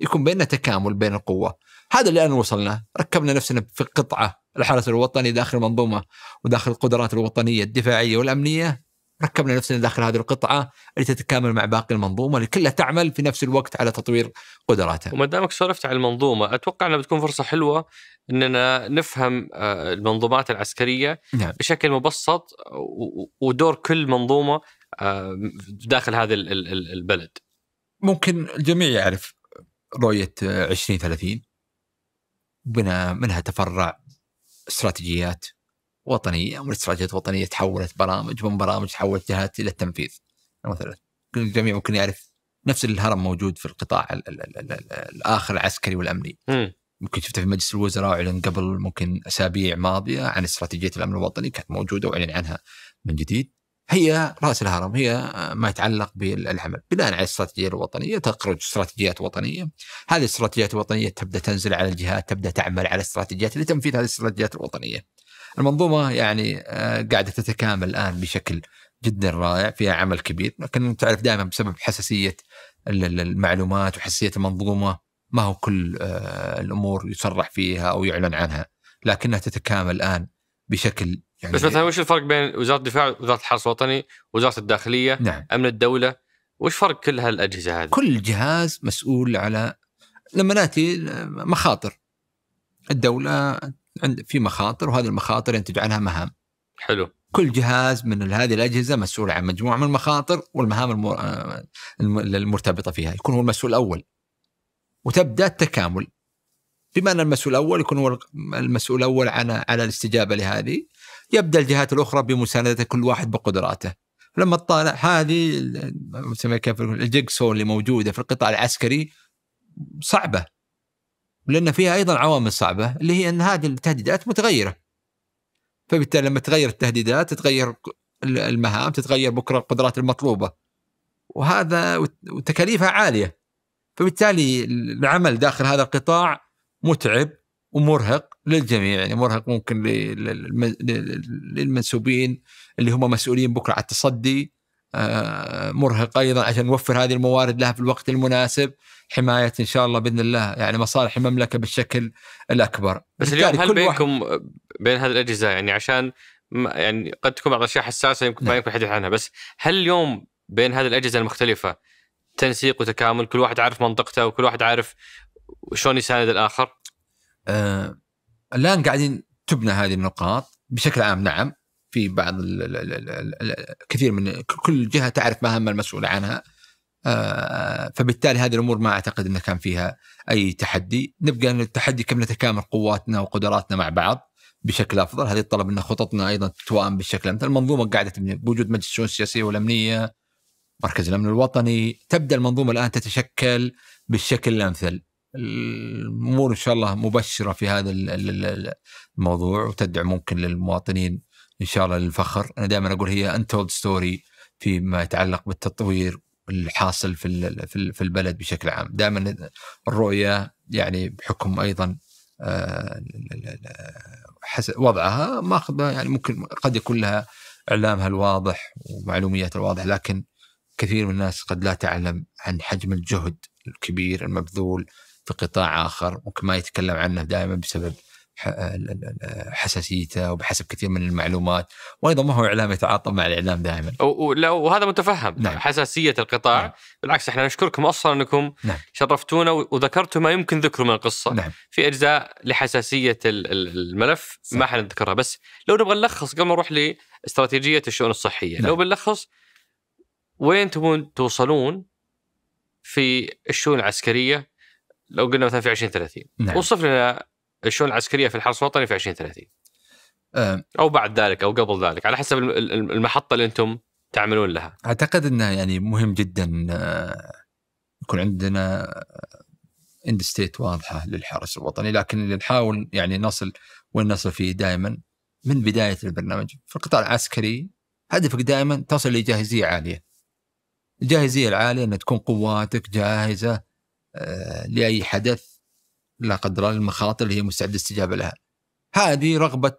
يكون بيننا تكامل بين القوة هذا اللي أنا وصلنا ركبنا نفسنا في قطعة الحرس الوطني داخل المنظومة وداخل القدرات الوطنية الدفاعية والأمنية ركبنا نفسنا داخل هذه القطعة اللي تتكامل مع باقي المنظومة اللي كلها تعمل في نفس الوقت على تطوير قدراتها وما دامك صرفت على المنظومة أتوقع أنها بتكون فرصة حلوة أننا نفهم آه، المنظومات العسكرية نعم. بشكل مبسط ودور كل منظومة آه، داخل هذا البلد ممكن الجميع يعرف رؤية 2030 آه، بنا منها تفرع استراتيجيات وطنية ومن استراتيجيات وطنية تحولت برامج ومن برامج تحولت جهات إلى التنفيذ مثلا الجميع ممكن يعرف نفس الهرم موجود في القطاع الـ الـ الـ الـ الآخر العسكري والأمني م. ممكن شفته في مجلس الوزراء أعلن قبل ممكن أسابيع ماضية عن استراتيجية الأمن الوطني كانت موجودة وأعلن عنها من جديد هي راس الهرم هي آه، ما يتعلق بالعمل بناء على الاستراتيجيه الوطنيه تخرج استراتيجيات وطنيه هذه الاستراتيجيات الوطنيه تبدا تنزل على الجهات تبدا تعمل على استراتيجيات لتنفيذ هذه الاستراتيجيات الوطنيه المنظومه يعني آه، قاعده تتكامل الان بشكل جدا رائع فيها عمل كبير لكن تعرف دائما بسبب حساسيه المعلومات وحساسيه المنظومه ما هو كل آه، الامور يصرح فيها او يعلن عنها لكنها تتكامل الان بشكل يعني بس مثلا وش الفرق بين وزاره الدفاع وزاره الحرس الوطني وزاره الداخليه نعم. امن الدوله وش فرق كل هالاجهزه هذه كل جهاز مسؤول على لما ناتي مخاطر الدوله عند في مخاطر وهذه المخاطر ينتج عنها مهام حلو كل جهاز من هذه الاجهزه مسؤول عن مجموعه من المخاطر والمهام آه، المرتبطه فيها يكون هو المسؤول الاول وتبدا التكامل بما ان المسؤول الاول يكون هو المسؤول الاول على على الاستجابه لهذه يبدأ الجهات الأخرى بمسانده كل واحد بقدراته لما تطالع هذه نسميها كيف الجيكسو اللي موجوده في القطاع العسكري صعبه لان فيها ايضا عوامل صعبه اللي هي ان هذه التهديدات متغيره فبالتالي لما تتغير التهديدات تتغير المهام تتغير بكره القدرات المطلوبه وهذا وتكاليفها عاليه فبالتالي العمل داخل هذا القطاع متعب ومرهق للجميع يعني مرهق ممكن للمنسوبين اللي هم مسؤولين بكره على التصدي آه، مرهق ايضا عشان نوفر هذه الموارد لها في الوقت المناسب حمايه ان شاء الله باذن الله يعني مصالح المملكه بالشكل الاكبر بس اليوم يعني هل بينكم بين هذه الاجهزه يعني عشان يعني قد تكون بعض الاشياء حساسه يمكن ما نعم. يمكن الحديث عنها بس هل اليوم بين هذه الاجهزه المختلفه تنسيق وتكامل كل واحد عارف منطقته وكل واحد عارف شلون يساند الاخر؟ آه الان قاعدين تبنى هذه النقاط بشكل عام نعم في بعض الـ الـ الـ الـ الـ كثير من كل جهه تعرف مهامها المسؤول عنها آه فبالتالي هذه الامور ما اعتقد انه كان فيها اي تحدي، نبقى ان التحدي كيف نتكامل قواتنا وقدراتنا مع بعض بشكل افضل، هذه الطلب ان خططنا ايضا تتوائم بالشكل الامثل، المنظومه قاعده تبني بوجود مجلس الشؤون السياسيه والامنيه مركز الامن الوطني، تبدا المنظومه الان تتشكل بالشكل الامثل، الامور ان شاء الله مبشره في هذا الموضوع وتدعو ممكن للمواطنين ان شاء الله للفخر، انا دائما اقول هي انتولد ستوري فيما يتعلق بالتطوير الحاصل في في البلد بشكل عام، دائما الرؤيه يعني بحكم ايضا آه، حسب وضعها ماخذه يعني ممكن قد يكون لها اعلامها الواضح ومعلومياتها الواضحه لكن كثير من الناس قد لا تعلم عن حجم الجهد الكبير المبذول في قطاع اخر ممكن ما يتكلم عنه دائما بسبب آه، آه، حساسيته وبحسب كثير من المعلومات وايضا ما هو اعلام يتعاطى مع الاعلام دائما وهذا متفهم نعم. حساسيه القطاع نعم. بالعكس احنا نشكركم اصلا انكم نعم. شرفتونا وذكرتوا ما يمكن ذكره من القصه نعم. في اجزاء لحساسيه الملف صح. ما حنذكرها بس لو نبغى نلخص قبل ما نروح لاستراتيجيه الشؤون الصحيه نعم. لو بنلخص وين تبون توصلون في الشؤون العسكريه لو قلنا مثلا في 2030 نعم. وصف لنا الشؤون العسكريه في الحرس الوطني في 2030 او بعد ذلك او قبل ذلك على حسب المحطه اللي انتم تعملون لها اعتقد انه يعني مهم جدا آه، يكون عندنا اند ستيت واضحه للحرس الوطني لكن اللي نحاول يعني نصل وين نصل فيه دائما من بدايه البرنامج في القطاع العسكري هدفك دائما تصل لجاهزيه عاليه الجاهزيه العاليه ان تكون قواتك جاهزه آه، لاي حدث لا قدر الله المخاطر اللي هي مستعده الاستجابه لها. هذه رغبه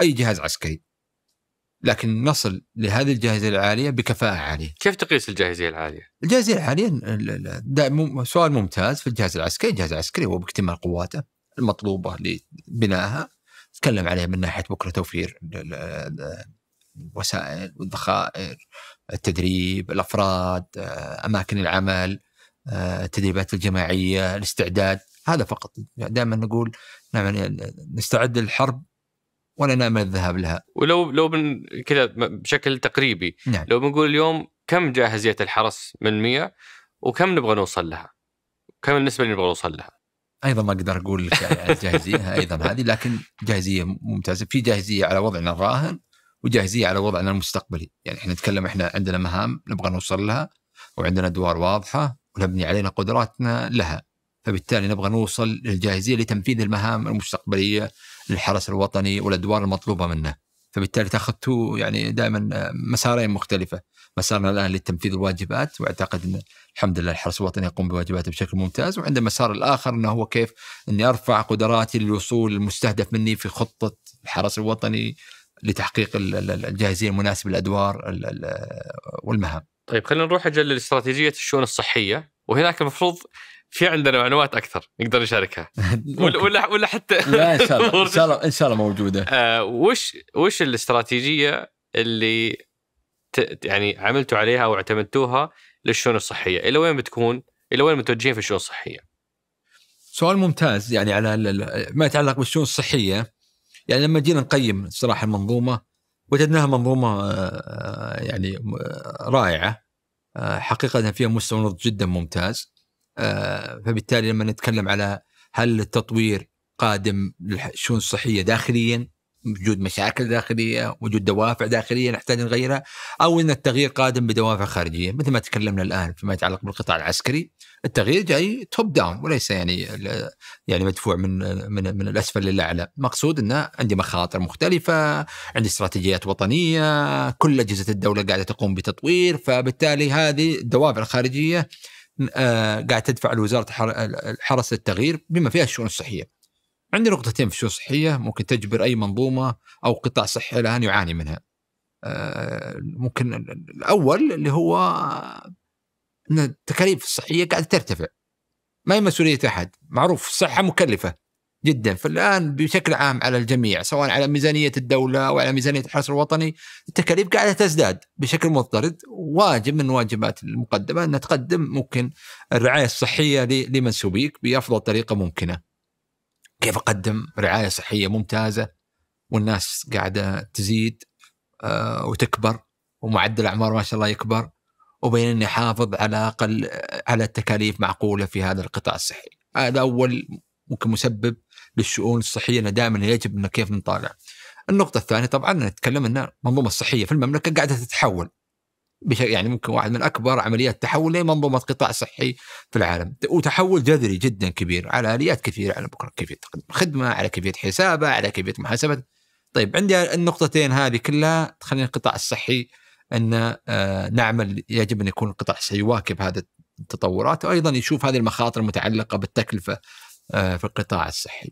اي جهاز عسكري. لكن نصل لهذه الجاهزيه العاليه بكفاءه عاليه. كيف تقيس الجاهزيه العاليه؟ الجاهزيه العاليه سؤال ممتاز في الجهاز العسكري، الجهاز العسكري هو باكتمال قواته المطلوبه لبنائها تكلم عليها من ناحيه بكره توفير الوسائل والذخائر التدريب الافراد آه، اماكن العمل آه، التدريبات الجماعيه الاستعداد هذا فقط يعني دائما نقول نعم نستعد للحرب ولا نامل الذهاب لها ولو لو بن كذا بشكل تقريبي نعم. لو بنقول اليوم كم جاهزيه الحرس من 100 وكم نبغى نوصل لها كم النسبه اللي نبغى نوصل لها ايضا ما اقدر اقول لك يعني الجاهزيه ايضا هذه لكن جاهزيه ممتازه في جاهزيه على وضعنا الراهن وجاهزيه على وضعنا المستقبلي يعني احنا نتكلم احنا عندنا مهام نبغى نوصل لها وعندنا ادوار واضحه ونبني علينا قدراتنا لها فبالتالي نبغى نوصل للجاهزية لتنفيذ المهام المستقبلية للحرس الوطني والأدوار المطلوبة منه فبالتالي تأخذت يعني دائما مسارين مختلفة مسارنا الآن للتنفيذ الواجبات وأعتقد أن الحمد لله الحرس الوطني يقوم بواجباته بشكل ممتاز وعند المسار الآخر أنه هو كيف أني أرفع قدراتي للوصول المستهدف مني في خطة الحرس الوطني لتحقيق الجاهزية المناسبة للأدوار والمهام طيب خلينا نروح اجل لاستراتيجيه الشؤون الصحيه وهناك المفروض في عندنا معلومات اكثر نقدر نشاركها ولا ولا حتى لا ان شاء الله ان شاء الله ان شاء الله موجوده آه وش وش الاستراتيجيه اللي ت... يعني عملتوا عليها او اعتمدتوها للشؤون الصحيه الى وين بتكون الى وين متوجهين في الشؤون الصحيه سؤال ممتاز يعني على ما يتعلق بالشؤون الصحيه يعني لما جينا نقيم صراحه المنظومه وجدناها منظومه آه، آه، يعني آه، رائعه حقيقه فيها مستوى نضج جدا ممتاز فبالتالي لما نتكلم على هل التطوير قادم للشؤون الصحيه داخليا وجود مشاكل داخليه، وجود دوافع داخليه نحتاج نغيرها، او ان التغيير قادم بدوافع خارجيه، مثل ما تكلمنا الان فيما يتعلق بالقطاع العسكري، التغيير جاي توب داون وليس يعني يعني مدفوع من من من الاسفل للاعلى، مقصود انه عندي مخاطر مختلفه، عندي استراتيجيات وطنيه، كل اجهزه الدوله قاعده تقوم بتطوير، فبالتالي هذه الدوافع الخارجيه آه، قاعده تدفع الوزارة الحرس للتغيير بما فيها الشؤون الصحية عندي نقطتين في شو صحيه ممكن تجبر اي منظومه او قطاع صحي الان يعاني منها. آه، ممكن الاول اللي هو ان التكاليف الصحيه قاعده ترتفع. ما هي مسؤوليه احد، معروف الصحه مكلفه جدا، فالان بشكل عام على الجميع سواء على ميزانيه الدوله او على ميزانيه الحرس الوطني، التكاليف قاعده تزداد بشكل مضطرد، واجب من واجبات المقدمه ان تقدم ممكن الرعايه الصحيه لمنسوبيك بافضل طريقه ممكنه. كيف اقدم رعايه صحيه ممتازه والناس قاعده تزيد آه، وتكبر ومعدل اعمار ما شاء الله يكبر وبين اني احافظ على اقل على التكاليف معقوله في هذا القطاع الصحي. هذا اول ممكن مسبب للشؤون الصحيه انه دائما يجب انه كيف نطالع. النقطه الثانيه طبعا نتكلم ان المنظومه الصحيه في المملكه قاعده تتحول يعني ممكن واحد من اكبر عمليات تحول لمنظومه قطاع صحي في العالم وتحول جذري جدا كبير على اليات كثيره على بكره كيفيه تقديم خدمه على كيفيه حسابه على كيفيه محاسبه طيب عندي النقطتين هذه كلها تخلي القطاع الصحي ان آه، نعمل يجب ان يكون القطاع الصحي يواكب هذه التطورات وايضا يشوف هذه المخاطر المتعلقه بالتكلفه آه، في القطاع الصحي.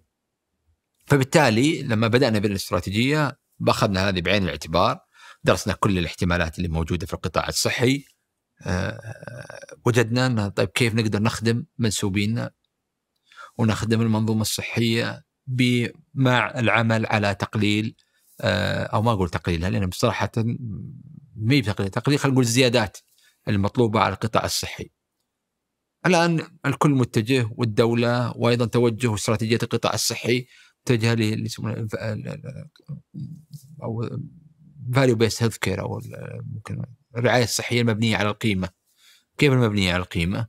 فبالتالي لما بدانا بالاستراتيجيه اخذنا هذه بعين الاعتبار درسنا كل الاحتمالات اللي موجوده في القطاع الصحي آه، وجدنا ان طيب كيف نقدر نخدم منسوبينا ونخدم المنظومه الصحيه مع العمل على تقليل آه، او ما اقول تقليلها لان بصراحه مي بتقليل تقليل خلينا نقول الزيادات المطلوبه على القطاع الصحي. الان الكل متجه والدوله وايضا توجه استراتيجيه القطاع الصحي متجهه ل او فاليو بيست هيلث كير او ممكن الرعايه الصحيه المبنيه على القيمه كيف المبنيه على القيمه؟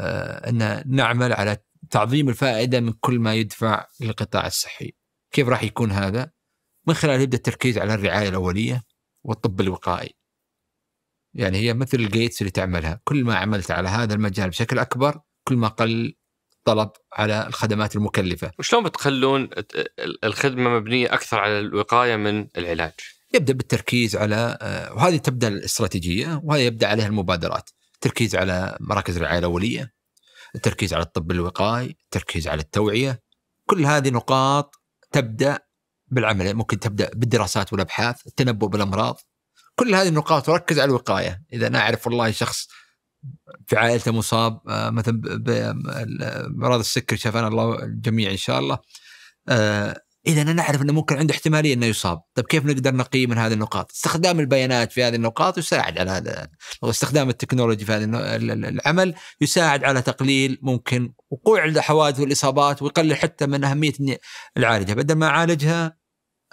آه، ان نعمل على تعظيم الفائده من كل ما يدفع للقطاع الصحي كيف راح يكون هذا؟ من خلال يبدا التركيز على الرعايه الاوليه والطب الوقائي يعني هي مثل الجيتس اللي تعملها كل ما عملت على هذا المجال بشكل اكبر كل ما قل طلب على الخدمات المكلفه وشلون بتخلون الخدمه مبنيه اكثر على الوقايه من العلاج يبدا بالتركيز على آه، وهذه تبدا الاستراتيجيه وهذا يبدا عليها المبادرات التركيز على مراكز الرعايه الاوليه التركيز على الطب الوقائي التركيز على التوعيه كل هذه نقاط تبدا بالعمل ممكن تبدا بالدراسات والابحاث التنبؤ بالامراض كل هذه النقاط تركز على الوقايه اذا انا اعرف والله شخص في عائلته مصاب آه، مثلا بمرض السكر شفانا الله الجميع ان شاء الله آه، اذا انا اعرف انه ممكن عنده احتماليه انه يصاب، طيب كيف نقدر نقيم من هذه النقاط؟ استخدام البيانات في هذه النقاط يساعد على هذا واستخدام التكنولوجيا في هذا العمل يساعد على تقليل ممكن وقوع الحوادث والاصابات ويقلل حتى من اهميه اني العالجة بدل ما اعالجها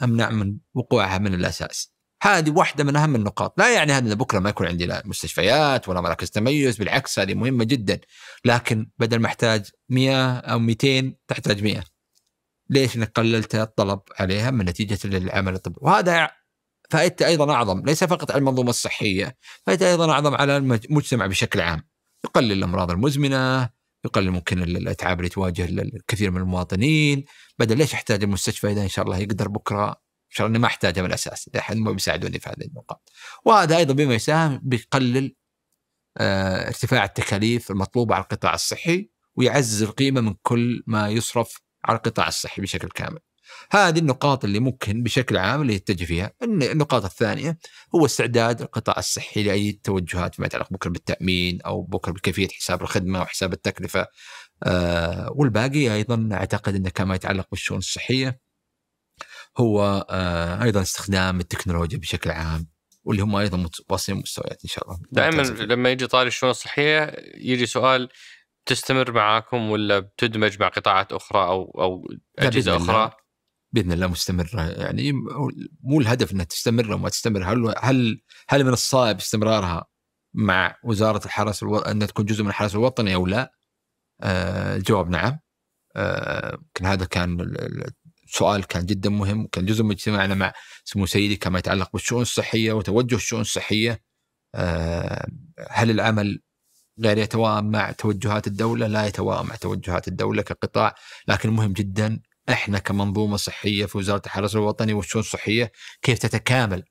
امنع من وقوعها من الاساس. هذه واحده من اهم النقاط، لا يعني هذا بكره ما يكون عندي لا مستشفيات ولا مراكز تميز، بالعكس هذه مهمه جدا، لكن بدل ما احتاج 100 او 200 تحتاج 100. ليش انك قللت الطلب عليها من نتيجه للعمل الطبي وهذا فائدته ايضا اعظم ليس فقط على المنظومه الصحيه فائدته ايضا اعظم على المجتمع بشكل عام يقلل الامراض المزمنه يقلل ممكن الاتعاب اللي تواجه الكثير من المواطنين بدل ليش احتاج المستشفى اذا ان شاء الله يقدر بكره ان شاء الله اني ما احتاجها من الاساس اذا احد ما بيساعدوني في هذه النقاط وهذا ايضا بما يساهم بيقلل آه، ارتفاع التكاليف المطلوبه على القطاع الصحي ويعزز القيمه من كل ما يصرف على القطاع الصحي بشكل كامل هذه النقاط اللي ممكن بشكل عام اللي يتجه فيها النقاط الثانية هو استعداد القطاع الصحي لأي توجهات فيما يتعلق بكرة بالتأمين أو بكرة بكيفية حساب الخدمة وحساب التكلفة آه والباقي أيضا أعتقد أنه كما يتعلق بالشؤون الصحية هو آه أيضا استخدام التكنولوجيا بشكل عام واللي هم ايضا متواصلين مستويات ان شاء الله دائما لما يجي طاري الشؤون الصحيه يجي سؤال تستمر معاكم ولا بتدمج مع قطاعات اخرى او او اجهزه اخرى؟ الله. باذن الله مستمره يعني مو الهدف انها تستمر او ما تستمر هل هل هل من الصائب استمرارها مع وزاره الحرس الو... انها تكون جزء من الحرس الوطني او لا؟ آه الجواب نعم يمكن آه هذا كان السؤال كان جدا مهم كان جزء من اجتماعنا مع سمو سيدي كما يتعلق بالشؤون الصحيه وتوجه الشؤون الصحيه آه هل العمل غير يتوائم مع توجهات الدولة لا يتوائم مع توجهات الدولة كقطاع لكن مهم جدا احنا كمنظومة صحية في وزارة الحرس الوطني والشؤون الصحية كيف تتكامل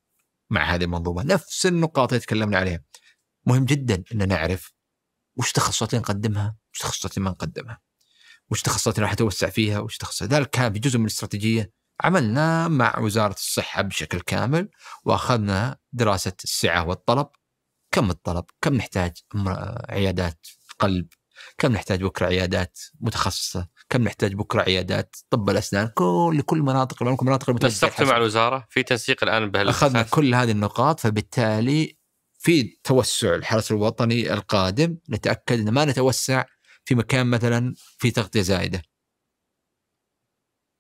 مع هذه المنظومة نفس النقاط اللي تكلمنا عليها مهم جدا ان نعرف وش تخصصات نقدمها وش تخصصات ما نقدمها وش تخصصات راح توسع فيها وش تخصصات ذلك كان في جزء من الاستراتيجية عملنا مع وزارة الصحة بشكل كامل وأخذنا دراسة السعة والطلب كم الطلب كم نحتاج عيادات قلب كم نحتاج بكره عيادات متخصصه كم نحتاج بكره عيادات طب الاسنان كل كل مناطق المملكه مناطق تنسقتوا مع الوزاره في تنسيق الان بهالاساس اخذنا كل هذه النقاط فبالتالي في توسع الحرس الوطني القادم نتاكد ان ما نتوسع في مكان مثلا في تغطيه زائده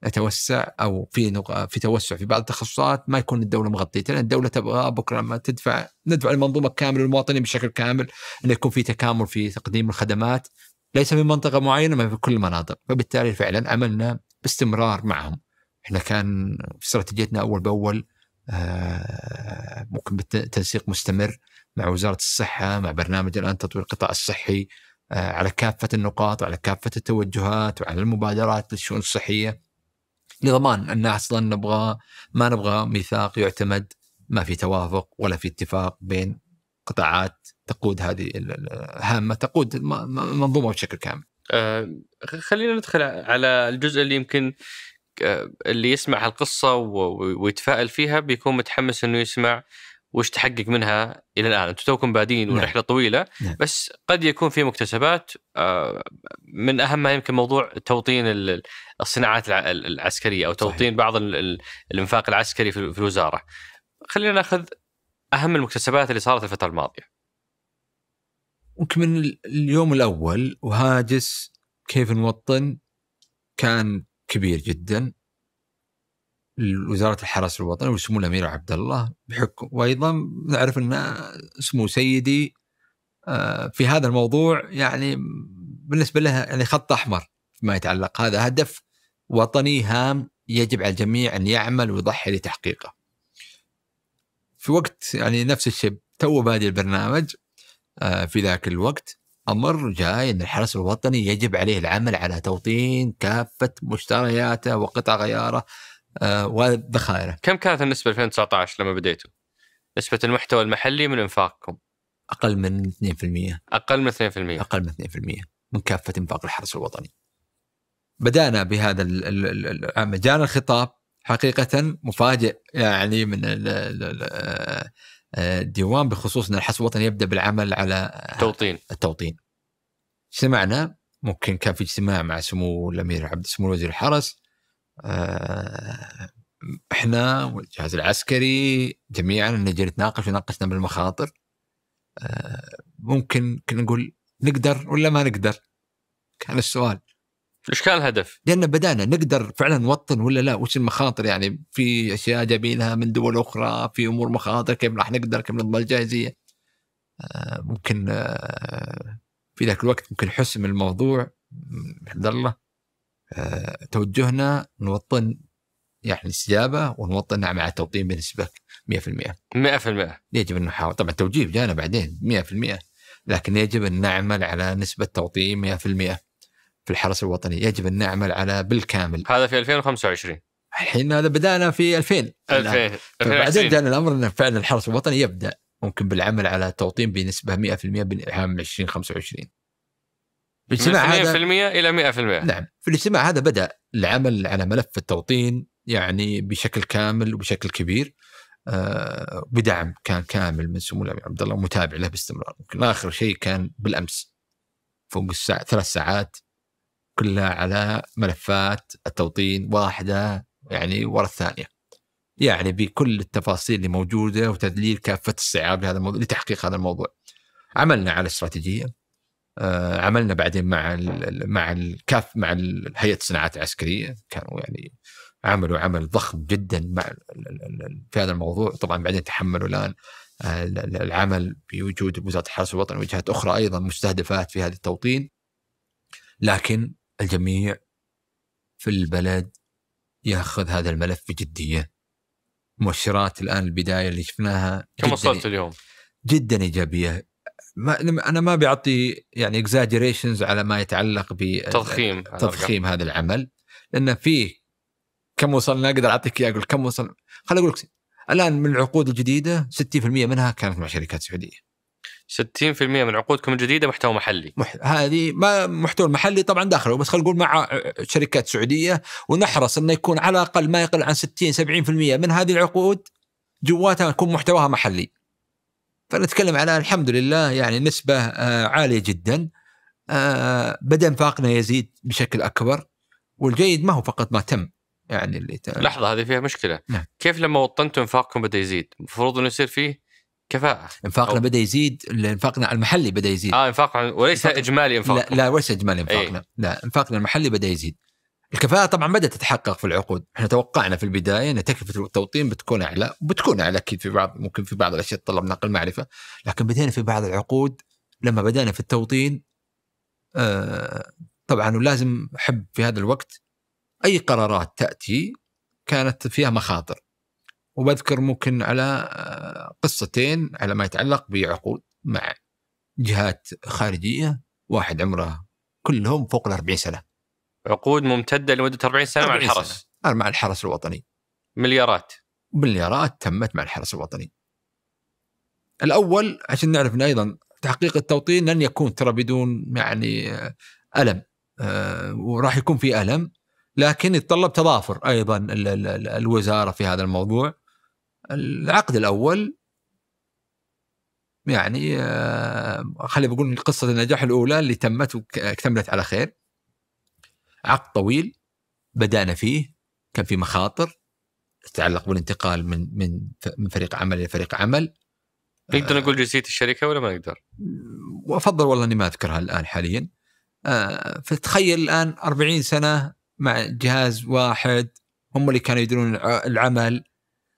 اتوسع او في في توسع في بعض التخصصات ما يكون الدوله مغطيتها لان الدوله تبغى بكره لما تدفع ندفع المنظومه كامله للمواطنين بشكل كامل انه يكون في تكامل في تقديم الخدمات ليس في منطقه معينه ما في كل المناطق فبالتالي فعلا عملنا باستمرار معهم احنا كان في استراتيجيتنا اول باول آه ممكن بالتنسيق مستمر مع وزاره الصحه مع برنامج الان تطوير القطاع الصحي آه على كافه النقاط وعلى كافه التوجهات وعلى المبادرات للشؤون الصحيه لضمان ان اصلا نبغى ما نبغى ميثاق يعتمد ما في توافق ولا في اتفاق بين قطاعات تقود هذه الهامه تقود المنظومه بشكل كامل. آه خلينا ندخل على الجزء اللي يمكن آه، اللي يسمع القصة ويتفائل فيها بيكون متحمس انه يسمع وش تحقق منها الى الان انتم توكم بادين ورحله نعم. طويله نعم. بس قد يكون في مكتسبات آه، من اهمها يمكن موضوع توطين الصناعات العسكريه او توطين صحيح. بعض الانفاق العسكري في الوزاره. خلينا ناخذ اهم المكتسبات اللي صارت الفتره الماضيه. يمكن من اليوم الاول وهاجس كيف نوطن كان كبير جدا لوزارة الحرس الوطني وسمو الامير عبد الله بحكم وايضا نعرف ان سمو سيدي آه، في هذا الموضوع يعني بالنسبه له يعني خط احمر ما يتعلق هذا هدف وطني هام يجب على الجميع ان يعمل ويضحي لتحقيقه. في وقت يعني نفس الشيء تو بادي البرنامج آه، في ذاك الوقت امر جاي ان الحرس الوطني يجب عليه العمل على توطين كافه مشترياته وقطع غياره آه، وذخائره. كم كانت النسبه 2019 لما بديتوا؟ نسبه المحتوى المحلي من انفاقكم؟ اقل من 2% اقل من 2% اقل من 2% من كافه انفاق الحرس الوطني. بدانا بهذا مجال الخطاب حقيقه مفاجئ يعني من الديوان آه، آه، بخصوص ان الحصن الوطني يبدا بالعمل على التوطين التوطين سمعنا ممكن كان في اجتماع مع سمو الامير عبد سمو وزير الحرس آه، احنا والجهاز العسكري جميعا نجي نتناقش وناقشنا بالمخاطر ممكن كنا نقول نقدر ولا ما نقدر؟ كان السؤال ايش كان الهدف؟ لان بدانا نقدر فعلا نوطن ولا لا وش المخاطر يعني في اشياء جايبينها من دول اخرى في امور مخاطر كيف راح نقدر كيف نضمن الجاهزيه آه، ممكن آه، في ذاك الوقت ممكن حسم الموضوع عبد الله آه، توجهنا نوطن يعني الاستجابه ونوطنها على التوطين بنسبه 100% 100% يجب ان نحاول طبعا التوجيه جانا بعدين 100% لكن يجب ان نعمل على نسبه توطين 100% في الحرس الوطني يجب أن نعمل على بالكامل هذا في 2025 الحين هذا بدأنا في 2000 2000 بعدين جانا الأمر أن فعلا الحرس الوطني يبدأ ممكن بالعمل على توطين بنسبة 100% عام 2025 الاجتماع هذا 100% إلى 100% نعم في الاجتماع هذا بدأ العمل على ملف التوطين يعني بشكل كامل وبشكل كبير آه بدعم كان كامل من سمو الامير عبد الله ومتابع له باستمرار اخر شيء كان بالامس فوق الساعه ثلاث ساعات كلها على ملفات التوطين واحده يعني ورا الثانيه. يعني بكل التفاصيل اللي موجوده وتدليل كافه الصعاب لهذا الموضوع لتحقيق هذا الموضوع. عملنا على استراتيجيه آه، عملنا بعدين مع الـ مع الكاف مع هيئه الصناعات العسكريه كانوا يعني عملوا عمل ضخم جدا مع في هذا الموضوع طبعا بعدين تحملوا الان آه، العمل بوجود وزاره الحرس الوطني وجهات اخرى ايضا مستهدفات في هذا التوطين لكن الجميع في البلد ياخذ هذا الملف بجديه مؤشرات الان البدايه اللي شفناها كم وصلت اليوم؟ جدا ايجابيه ما انا ما بعطي يعني اكزاجريشنز على ما يتعلق بتضخيم تضخيم هذا العمل لان فيه كم وصلنا اقدر اعطيك اياه اقول كم وصلنا خليني اقول لك الان من العقود الجديده 60% منها كانت مع شركات سعوديه 60% من عقودكم الجديده محتوى محلي مح... هذه ما محتوى محلي طبعا داخله بس خلينا نقول مع شركات سعوديه ونحرص انه يكون على الاقل ما يقل عن 60 70% من هذه العقود جواتها يكون محتواها محلي. فنتكلم على الحمد لله يعني نسبه آه، عاليه جدا آه، بدا انفاقنا يزيد بشكل اكبر والجيد ما هو فقط ما تم يعني اللي لحظه هذه فيها مشكله نعم. كيف لما وطنتوا انفاقكم بدا يزيد المفروض انه يصير فيه كفاءة انفاقنا بدا يزيد انفاقنا المحلي بدا يزيد اه انفاقنا وليس انفاق... اجمالي انفاقنا لا, لا وليس اجمالي انفاقنا أي. لا انفاقنا المحلي بدا يزيد الكفاءة طبعا بدأت تتحقق في العقود، احنا توقعنا في البداية أن تكلفة التوطين بتكون أعلى، بتكون أعلى أكيد في بعض ممكن في بعض الأشياء تطلب نقل معرفة، لكن بدينا في بعض العقود لما بدأنا في التوطين آه طبعا ولازم أحب في هذا الوقت أي قرارات تأتي كانت فيها مخاطر وبذكر ممكن على آه، قصتين على ما يتعلق بعقود مع جهات خارجيه واحد عمره كلهم فوق ال 40 سنه عقود ممتده لمده 40 سنه 40 مع الحرس سنة. مع الحرس الوطني مليارات مليارات تمت مع الحرس الوطني الاول عشان نعرف ايضا تحقيق التوطين لن يكون ترى بدون يعني آه، الم آه، وراح يكون في الم لكن يتطلب تضافر ايضا الوزاره في هذا الموضوع العقد الاول يعني آه، خلي بقول قصه النجاح الاولى اللي تمت واكتملت على خير عقد طويل بدانا فيه كان في مخاطر تتعلق بالانتقال من من من فريق عمل الى فريق عمل نقدر نقول آه. جنسيه الشركه ولا ما نقدر؟ وافضل والله اني ما اذكرها الان حاليا آه، فتخيل الان 40 سنه مع جهاز واحد هم اللي كانوا يديرون العمل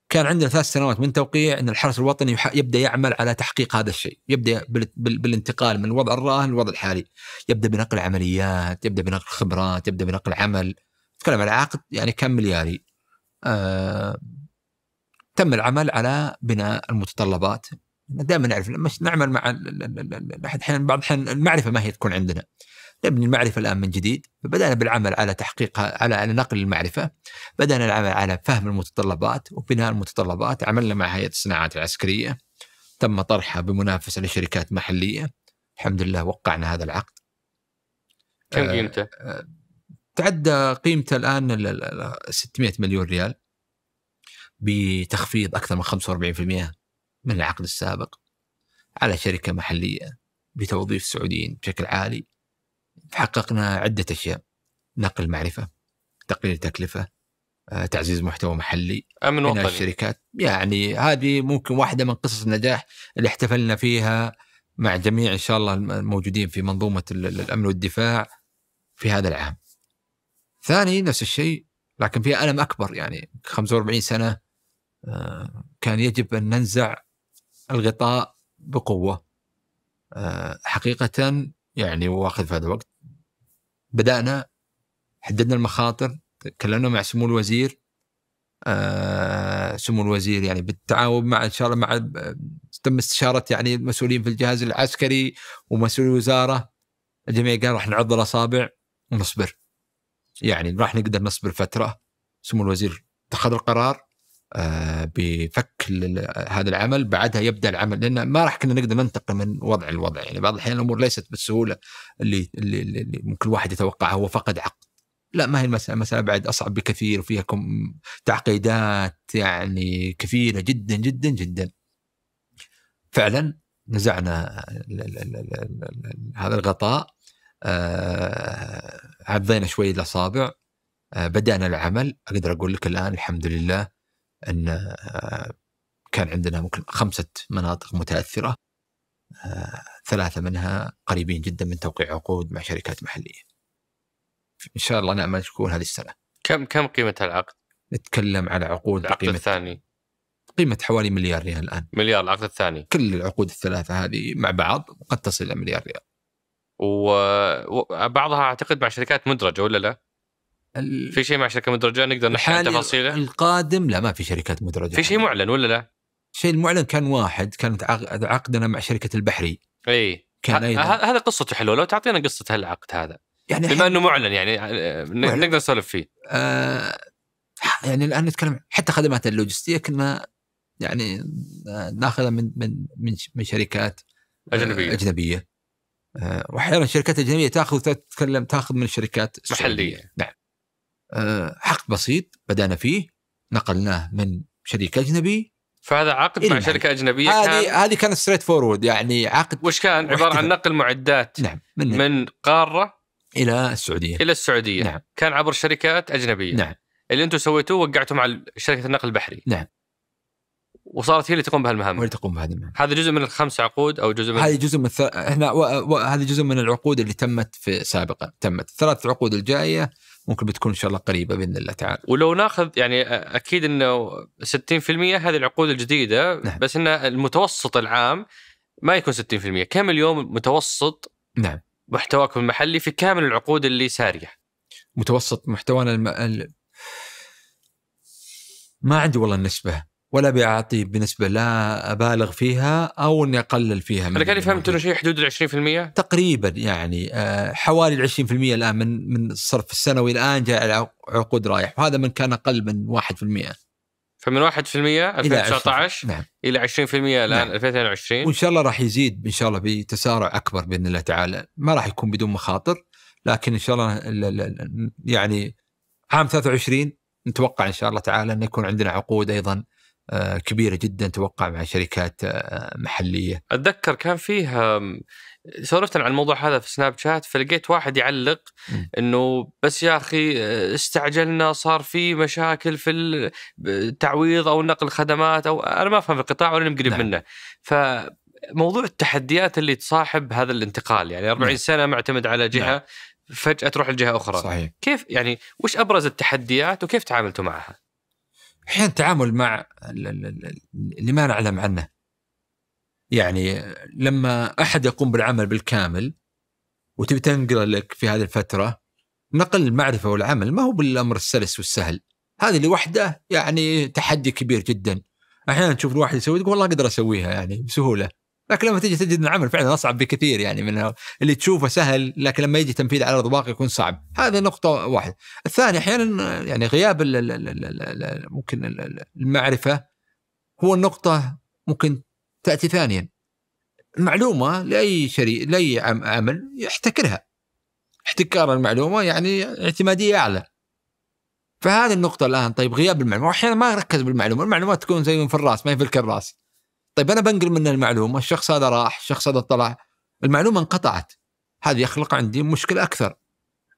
كان عندنا ثلاث سنوات من توقيع ان الحرس الوطني يبدا يعمل على تحقيق هذا الشيء، يبدا بالانتقال من الوضع الراهن للوضع الحالي، يبدا بنقل عمليات، يبدا بنقل خبرات، يبدا بنقل عمل، تكلم على عقد يعني كم ملياري. آه تم العمل على بناء المتطلبات دائما نعرف لما نعمل مع احيانا بعض الاحيان المعرفه ما هي تكون عندنا. نبني المعرفه الان من جديد فبدانا بالعمل على تحقيق على على نقل المعرفه بدانا العمل على فهم المتطلبات وبناء المتطلبات عملنا مع هيئه الصناعات العسكريه تم طرحها بمنافسه لشركات محليه الحمد لله وقعنا هذا العقد كم آه، قيمته؟ آه تعدى قيمته الان 600 مليون ريال بتخفيض اكثر من 45% من العقد السابق على شركه محليه بتوظيف سعوديين بشكل عالي حققنا عدة أشياء نقل معرفة تقليل تكلفة آه، تعزيز محتوى محلي من وطني الشركات يعني هذه ممكن واحدة من قصص النجاح اللي احتفلنا فيها مع جميع إن شاء الله الموجودين في منظومة الأمن والدفاع في هذا العام ثاني نفس الشيء لكن فيها ألم أكبر يعني 45 سنة آه، كان يجب أن ننزع الغطاء بقوة آه، حقيقة يعني واخذ في هذا الوقت بدانا حددنا المخاطر تكلمنا مع سمو الوزير آه سمو الوزير يعني بالتعاون مع ان شاء الله مع تم استشاره يعني المسؤولين في الجهاز العسكري ومسؤولي الوزاره الجميع قال راح نعض الاصابع ونصبر يعني راح نقدر نصبر فتره سمو الوزير اتخذ القرار آه، بفك هذا العمل بعدها يبدا العمل لان ما راح كنا نقدر ننتقل من وضع لوضع يعني بعض الاحيان الامور ليست بالسهوله اللي, اللي, اللي ممكن الواحد يتوقعها هو فقد عقد لا ما هي المساله المساله بعد اصعب بكثير وفيها تعقيدات يعني كثيره جدا جدا جدا فعلا نزعنا هذا الغطاء آه، عضينا شوي الاصابع آه، بدانا العمل اقدر اقول لك الان الحمد لله ان آه، كان عندنا ممكن خمسه مناطق متاثره آه، ثلاثه منها قريبين جدا من توقيع عقود مع شركات محليه. ان شاء الله نعمل تكون هذه السنه. كم كم قيمه العقد؟ نتكلم على عقود العقد بقيمة الثاني قيمة حوالي مليار ريال الآن مليار العقد الثاني كل العقود الثلاثة هذه مع بعض قد تصل إلى مليار ريال وبعضها أعتقد مع شركات مدرجة ولا لا؟ ال... في شيء مع شركه مدرجه نقدر نحكي عن تفاصيله القادم لا ما في شركات مدرجه في شيء معلن ولا لا الشيء المعلن كان واحد كانت عقدنا مع شركه البحري اي كان هذا قصته حلوه لو تعطينا قصه هالعقد هذا يعني بما انه معلن يعني آه، معلن. نقدر نسولف فيه آه يعني الان نتكلم حتى خدمات اللوجستيه كنا يعني ناخذها من من من, من شركات آه، اجنبيه اجنبيه آه، واحيانا شركات اجنبيه تاخذ تتكلم تاخذ من الشركات محليه نعم آه، عقد بسيط بدأنا فيه نقلناه من شريك أجنبي فهذا عقد مع شركه اجنبيه هذه كان... هذه كانت ستريت فورورد يعني عقد وش كان عباره عن نقل معدات نعم من, من قاره الى السعوديه الى السعوديه نعم كان عبر شركات اجنبيه نعم اللي انتم سويتوه وقعتوا مع شركه النقل البحري نعم وصارت هي اللي تقوم بهالمهام اللي تقوم بهذه المهام هذا جزء من الخمس عقود او جزء من هذه جزء من الث... و... و... هذه جزء من العقود اللي تمت في سابقا تمت الثلاث عقود الجايه ممكن بتكون ان شاء الله قريبه باذن الله تعالى. ولو ناخذ يعني اكيد انه 60% هذه العقود الجديده نعم. بس ان المتوسط العام ما يكون 60% كم اليوم متوسط نعم محتواكم المحلي في كامل العقود اللي ساريه متوسط محتوانا الم... ال... ما عندي والله النسبه ولا بيعطي بنسبه لا ابالغ فيها او اني اقلل فيها انا كان فهمت انه شيء حدود ال 20% تقريبا يعني آه، حوالي ال 20% الان من من الصرف السنوي الان جاء عقود رايح وهذا من كان اقل من 1% فمن 1% 2019 الى 20% نعم. الان نعم. 2022 وان شاء الله راح يزيد ان شاء الله بتسارع اكبر باذن الله تعالى ما راح يكون بدون مخاطر لكن ان شاء الله يعني عام 23 نتوقع ان شاء الله تعالى ان يكون عندنا عقود ايضا آه، كبيره جدا توقع مع شركات آه، محليه اتذكر كان فيها سولفت عن الموضوع هذا في سناب شات فلقيت واحد يعلق انه بس يا اخي آه، استعجلنا صار في مشاكل في التعويض او نقل خدمات او انا ما افهم القطاع ولا مقرب نعم. منه فموضوع التحديات اللي تصاحب هذا الانتقال يعني 40 نعم. سنه معتمد على نعم. جهه نعم. فجاه تروح لجهه اخرى صحيح. كيف يعني وش ابرز التحديات وكيف تعاملتوا معها احيانا التعامل مع اللي ما نعلم عنه يعني لما احد يقوم بالعمل بالكامل وتبي تنقله لك في هذه الفتره نقل المعرفه والعمل ما هو بالامر السلس والسهل هذه لوحده يعني تحدي كبير جدا احيانا تشوف الواحد يسوي تقول والله اقدر اسويها يعني بسهوله لكن لما تجي تجد ان العمل فعلا اصعب بكثير يعني من اللي تشوفه سهل لكن لما يجي تنفيذ على ارض الواقع يكون صعب، هذه نقطة واحدة. الثاني احيانا يعني غياب الـ الـ الـ الـ الـ ممكن المعرفة هو النقطة ممكن تأتي ثانيا. المعلومة لأي شريك لأي عمل يحتكرها. احتكار المعلومة يعني اعتمادية أعلى. فهذه النقطة الآن طيب غياب المعلومة، أحيانا ما ركز بالمعلومة، المعلومات تكون زي في الراس ما هي في الكراس. طيب انا بنقل منه المعلومه الشخص هذا راح الشخص هذا طلع المعلومه انقطعت هذا يخلق عندي مشكله اكثر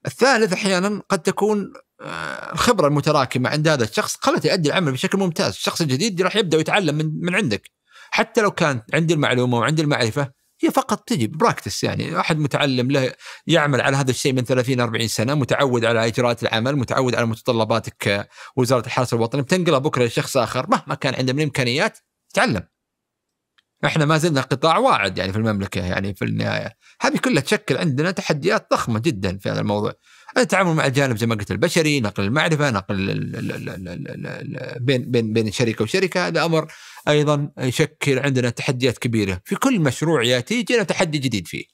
الثالث احيانا قد تكون آه، الخبره المتراكمه عند هذا الشخص خلته يؤدي العمل بشكل ممتاز الشخص الجديد راح يبدا يتعلم من من عندك حتى لو كانت عندي المعلومه وعندي المعرفه هي فقط تجي براكتس يعني احد متعلم له يعمل على هذا الشيء من 30 40 سنه متعود على اجراءات العمل متعود على متطلباتك وزاره الحرس الوطني بتنقلها بكره لشخص اخر مهما كان عنده من الامكانيات تعلم احنا ما زلنا قطاع واعد يعني في المملكه يعني في النهايه هذه كلها تشكل عندنا تحديات ضخمه جدا في هذا الموضوع التعامل مع الجانب زي ما قلت البشري نقل المعرفه نقل بين بين بين شركه وشركه هذا امر ايضا يشكل عندنا تحديات كبيره في كل مشروع ياتي يجينا تحدي جديد فيه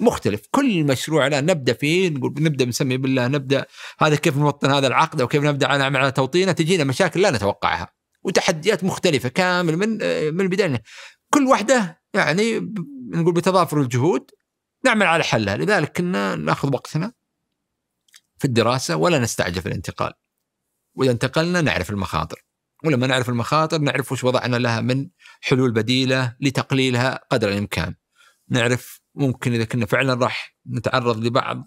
مختلف كل مشروع لا نبدا فيه نقول نبدا نسمي بالله نبدا هذا كيف نوطن هذا العقد او كيف نبدا على توطينه تجينا مشاكل لا نتوقعها وتحديات مختلفه كامل من آه، من البدايه كل واحده يعني نقول بتضافر الجهود نعمل على حلها لذلك كنا ناخذ وقتنا في الدراسه ولا نستعجل في الانتقال واذا انتقلنا نعرف المخاطر ولما نعرف المخاطر نعرف وش وضعنا لها من حلول بديله لتقليلها قدر الامكان نعرف ممكن اذا كنا فعلا راح نتعرض لبعض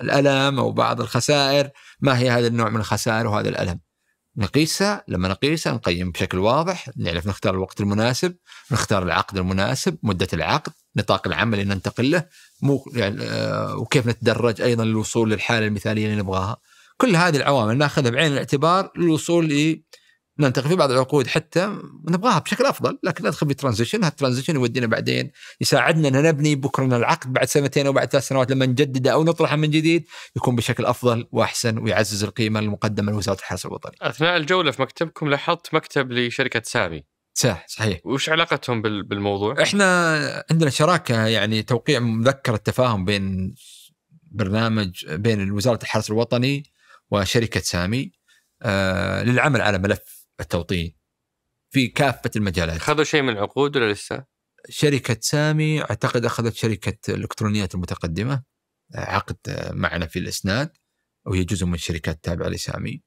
الالم او بعض الخسائر ما هي هذا النوع من الخسائر وهذا الالم نقيسها لما نقيسها نقيم بشكل واضح نعرف نختار الوقت المناسب نختار العقد المناسب مدة العقد نطاق العمل اللي ننتقل له مو يعني آه وكيف نتدرج أيضا للوصول للحالة المثالية اللي نبغاها كل هذه العوامل ناخذها بعين الاعتبار للوصول ننتقل نعم، في بعض العقود حتى نبغاها بشكل افضل لكن ندخل في ترانزيشن هالترانزيشن يودينا بعدين يساعدنا ان نبني بكرنا العقد بعد سنتين او بعد ثلاث سنوات لما نجدده او نطرحه من جديد يكون بشكل افضل واحسن ويعزز القيمه المقدمه لوزاره الحرس الوطني. اثناء الجوله في مكتبكم لاحظت مكتب لشركه سامي. صح صحيح وش علاقتهم بالموضوع؟ احنا عندنا شراكه يعني توقيع مذكره تفاهم بين برنامج بين وزاره الحرس الوطني وشركه سامي آه، للعمل على ملف التوطين في كافه المجالات خذوا شيء من العقود ولا لسه؟ شركه سامي اعتقد اخذت شركه الالكترونيات المتقدمه عقد معنا في الاسناد وهي جزء من الشركات التابعه لسامي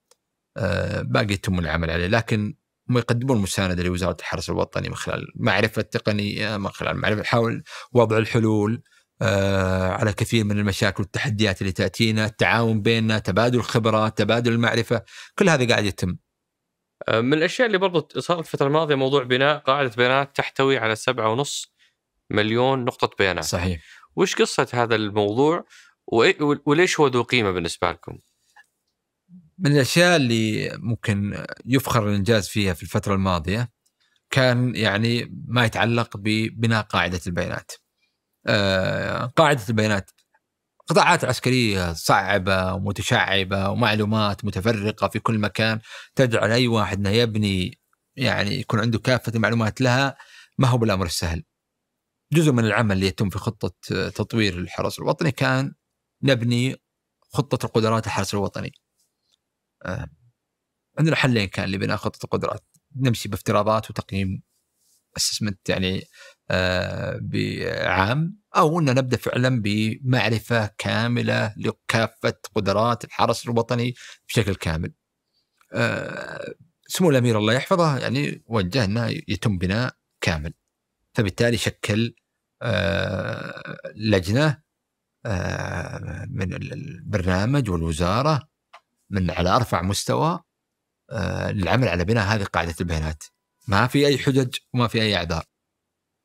آه، باقي يتم العمل عليه لكن هم يقدمون مساندة لوزارة الحرس الوطني من خلال معرفة تقنية من خلال معرفة حول وضع الحلول آه، على كثير من المشاكل والتحديات اللي تأتينا التعاون بيننا تبادل الخبرات تبادل المعرفة كل هذا قاعد يتم آه، من الاشياء اللي برضو صارت الفتره الماضيه موضوع بناء قاعده بيانات تحتوي على 7.5 مليون نقطه بيانات صحيح وش قصه هذا الموضوع وليش هو ذو قيمه بالنسبه لكم؟ من الاشياء اللي ممكن يفخر الانجاز فيها في الفتره الماضيه كان يعني ما يتعلق ببناء قاعده البيانات. آه، قاعده البيانات قطاعات عسكرية صعبة ومتشعبة ومعلومات متفرقة في كل مكان تجعل أي واحد أنه يبني يعني يكون عنده كافة المعلومات لها ما هو بالأمر السهل جزء من العمل اللي يتم في خطة تطوير الحرس الوطني كان نبني خطة القدرات الحرس الوطني آه، عندنا حلين كان لبناء خطة القدرات نمشي بافتراضات وتقييم اسسمنت يعني بعام او ان نبدا فعلا بمعرفه كامله لكافه قدرات الحرس الوطني بشكل كامل. آه، سمو الامير الله يحفظه يعني وجه انه يتم بناء كامل. فبالتالي شكل آه، لجنه آه، من البرنامج والوزاره من على ارفع مستوى للعمل على بناء هذه قاعده البيانات. ما في اي حجج وما في اي اعذار.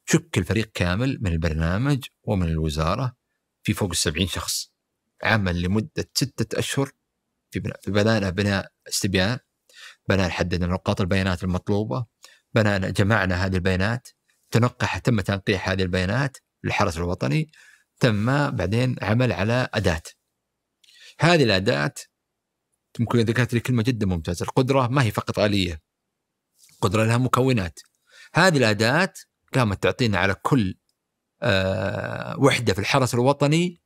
شكل فريق كامل من البرنامج ومن الوزارة في فوق السبعين شخص عمل لمدة ستة أشهر في بناء بدأنا بناء استبيان بناء حددنا نقاط البيانات المطلوبة بناء جمعنا هذه البيانات تنقح تم تنقيح هذه البيانات للحرس الوطني تم بعدين عمل على أداة هذه الأداة ممكن ذكرت لي كلمة جدا ممتازة القدرة ما هي فقط آلية قدرة لها مكونات هذه الأداة قامت تعطينا على كل آه، وحده في الحرس الوطني